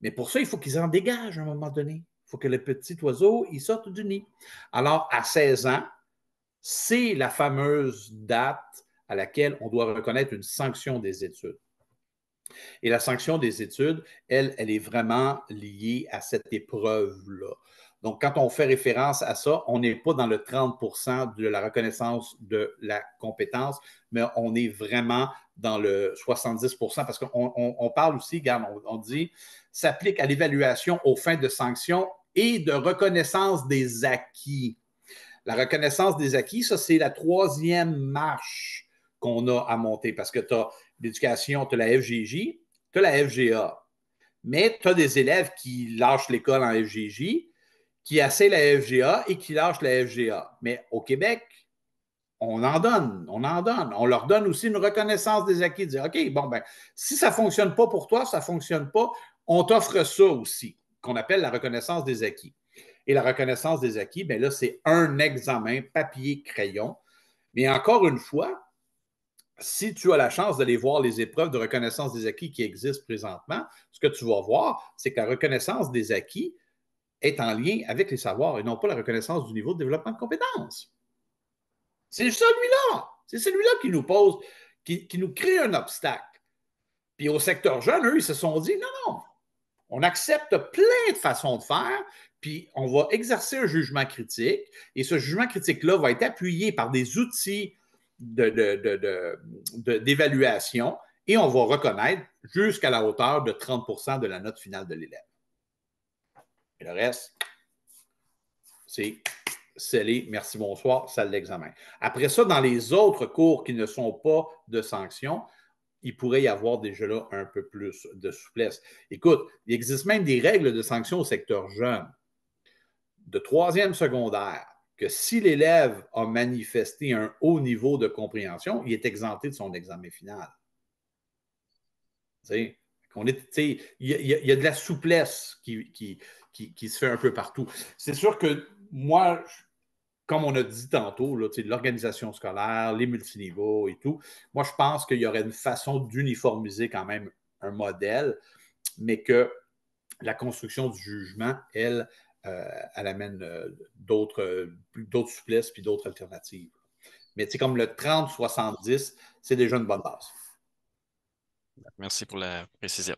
Mais pour ça, il faut qu'ils en dégagent à un moment donné. Il faut que le petit oiseau il sorte du nid. Alors, à 16 ans, c'est la fameuse date à laquelle on doit reconnaître une sanction des études. Et la sanction des études, elle, elle est vraiment liée à cette épreuve-là. Donc, quand on fait référence à ça, on n'est pas dans le 30 de la reconnaissance de la compétence, mais on est vraiment dans le 70 parce qu'on parle aussi, regarde, on, dit, s'applique à l'évaluation aux fins de sanctions et de reconnaissance des acquis. La reconnaissance des acquis, ça, c'est la troisième marche qu'on a à monter parce que tu as l'éducation, tu as la FGJ, tu as la FGA. Mais tu as des élèves qui lâchent l'école en FGJ, qui assez la FGA et qui lâche la FGA. Mais au Québec, on en donne, on en donne. On leur donne aussi une reconnaissance des acquis, de dire OK, bon, ben, si ça ne fonctionne pas pour toi, ça ne fonctionne pas, on t'offre ça aussi, qu'on appelle la reconnaissance des acquis. Et la reconnaissance des acquis, bien là, c'est un examen papier-crayon. Mais encore une fois, si tu as la chance d'aller voir les épreuves de reconnaissance des acquis qui existent présentement, ce que tu vas voir, c'est que la reconnaissance des acquis, est en lien avec les savoirs et non pas la reconnaissance du niveau de développement de compétences. C'est celui-là. C'est celui-là qui nous pose, qui, nous crée un obstacle. Puis au secteur jeune, eux, ils se sont dit non, non, on accepte plein de façons de faire, puis on va exercer un jugement critique. Et ce jugement critique-là va être appuyé par des outils d'évaluation de, et on va reconnaître jusqu'à la hauteur de 30 de la note finale de l'élève. Et le reste, c'est scellé. Merci, bonsoir, salle d'examen. Après ça, dans les autres cours qui ne sont pas de sanctions, il pourrait y avoir déjà là un peu plus de souplesse. Écoute, il existe même des règles de sanctions au secteur jeune de troisième secondaire que si l'élève a manifesté un haut niveau de compréhension, il est exempté de son examen final. Tu sais, il, y a, de la souplesse qui qui, se fait un peu partout. C'est sûr que moi, comme on a dit tantôt, l'organisation scolaire, les multiniveaux et tout, moi, je pense qu'il y aurait une façon d'uniformiser quand même un modèle, mais que la construction du jugement, elle, euh, elle amène euh, euh, d'autres souplesses puis d'autres alternatives. Mais c'est comme le 30-70, c'est déjà une bonne base. Merci pour la précision.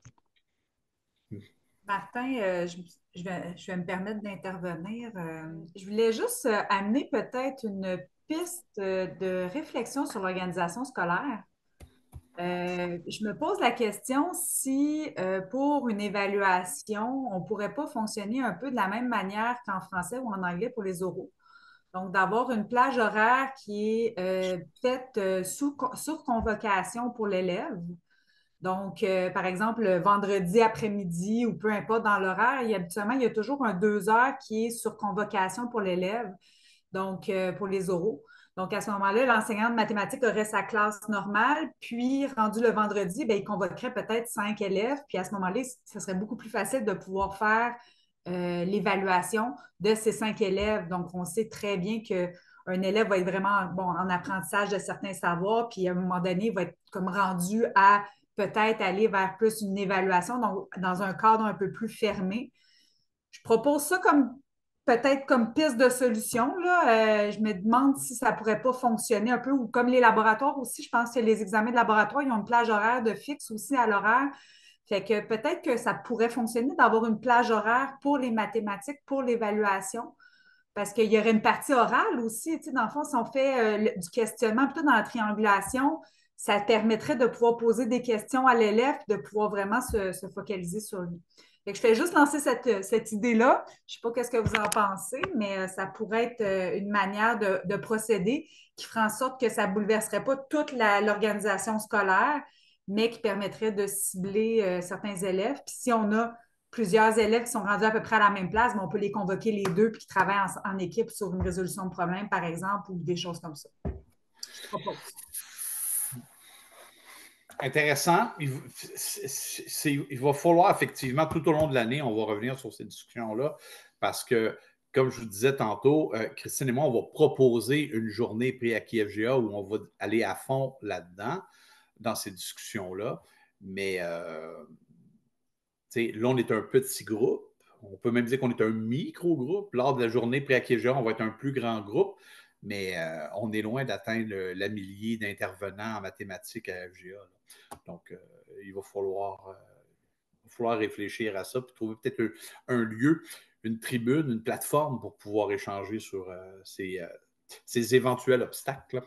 Hmm. Martin, je me suis je vais, me permettre d'intervenir. Euh, je voulais juste euh, amener peut-être une piste euh, de réflexion sur l'organisation scolaire. je me pose la question si pour une évaluation, on ne pourrait pas fonctionner un peu de la même manière qu'en français ou en anglais pour les oraux. Donc, d'avoir une plage horaire qui est faite sous, sur convocation pour l'élève donc, euh, par exemple, le vendredi après-midi ou peu importe dans l'horaire, habituellement, il y a toujours un deux heures qui est sur convocation pour l'élève, donc euh, pour les oraux. Donc, à ce moment-là, l'enseignant de mathématiques aurait sa classe normale, puis rendu le vendredi, ben, il convoquerait peut-être cinq élèves, puis à ce moment-là, ce serait beaucoup plus facile de pouvoir faire euh, l'évaluation de ces cinq élèves. Donc, on sait très bien que un élève va être vraiment bon, en apprentissage de certains savoirs, puis à un moment donné, il va être comme rendu à peut-être aller vers plus une évaluation donc dans un cadre un peu plus fermé. Je propose ça comme peut-être comme piste de solution. Là. Euh, je me demande si ça ne pourrait pas fonctionner un peu, ou comme les laboratoires aussi, je pense que les examens de laboratoire, ils ont une plage horaire de fixe aussi à l'horaire. Fait que peut-être que ça pourrait fonctionner d'avoir une plage horaire pour les mathématiques, pour l'évaluation, parce qu'il y aurait une partie orale aussi. Tu sais, dans le fond, si on fait euh, du questionnement plutôt dans la triangulation, ça permettrait de pouvoir poser des questions à l'élève, de pouvoir vraiment se, focaliser sur lui. je fais juste lancer cette, euh, idée-là. Je ne sais pas qu'est-ce que vous en pensez, mais euh, ça pourrait être euh, une manière de, procéder qui ferait en sorte que ça ne bouleverserait pas toute l'organisation scolaire, mais qui permettrait de cibler certains élèves. Puis si on a plusieurs élèves qui sont rendus à peu près à la même place, ben, on peut les convoquer les deux puis qui travaillent en, équipe sur une résolution de problème, par exemple, ou des choses comme ça. Je intéressant. Il, va falloir effectivement, tout au long de l'année, on va revenir sur ces discussions-là parce que, comme je vous disais tantôt, euh, Christine et moi, on va proposer une journée pré acquis FGA où on va aller à fond là-dedans, dans ces discussions-là. Mais euh, là, on est un petit groupe. On peut même dire qu'on est un micro-groupe. Lors de la journée pré acquis FGA, on va être un plus grand groupe mais euh, on est loin d'atteindre la millier d'intervenants en mathématiques à FGA. Donc, euh, euh, il va falloir, réfléchir à ça, puis trouver peut-être un, lieu, une tribune, une plateforme pour pouvoir échanger sur euh, ces, éventuels obstacles.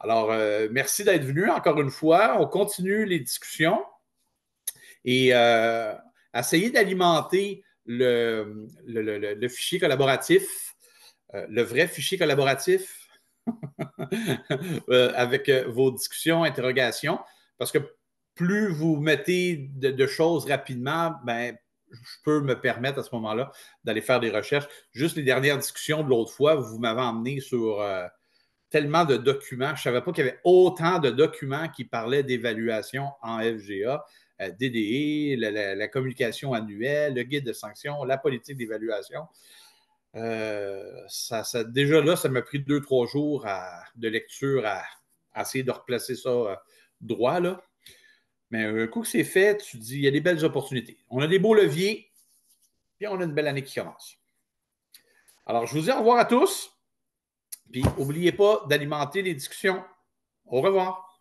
Alors, merci d'être venu encore une fois. On continue les discussions et essayez d'alimenter le, fichier collaboratif, le vrai fichier collaboratif, Euh, avec euh, vos discussions, interrogations, parce que plus vous mettez de, choses rapidement, ben, je peux me permettre à ce moment-là d'aller faire des recherches. Juste les dernières discussions de l'autre fois, vous m'avez emmené sur euh, tellement de documents. Je ne savais pas qu'il y avait autant de documents qui parlaient d'évaluation en FGA, DDE, la, la, communication annuelle, le guide de sanctions, la politique d'évaluation. Euh, ça, déjà là, ça m'a pris deux, trois jours de lecture à, essayer de replacer ça euh, droit. Là. Mais un coup que c'est fait, tu dis, il y a des belles opportunités. On a des beaux leviers, puis on a une belle année qui commence. Alors, je vous dis au revoir à tous. Puis, n'oubliez pas d'alimenter les discussions. Au revoir.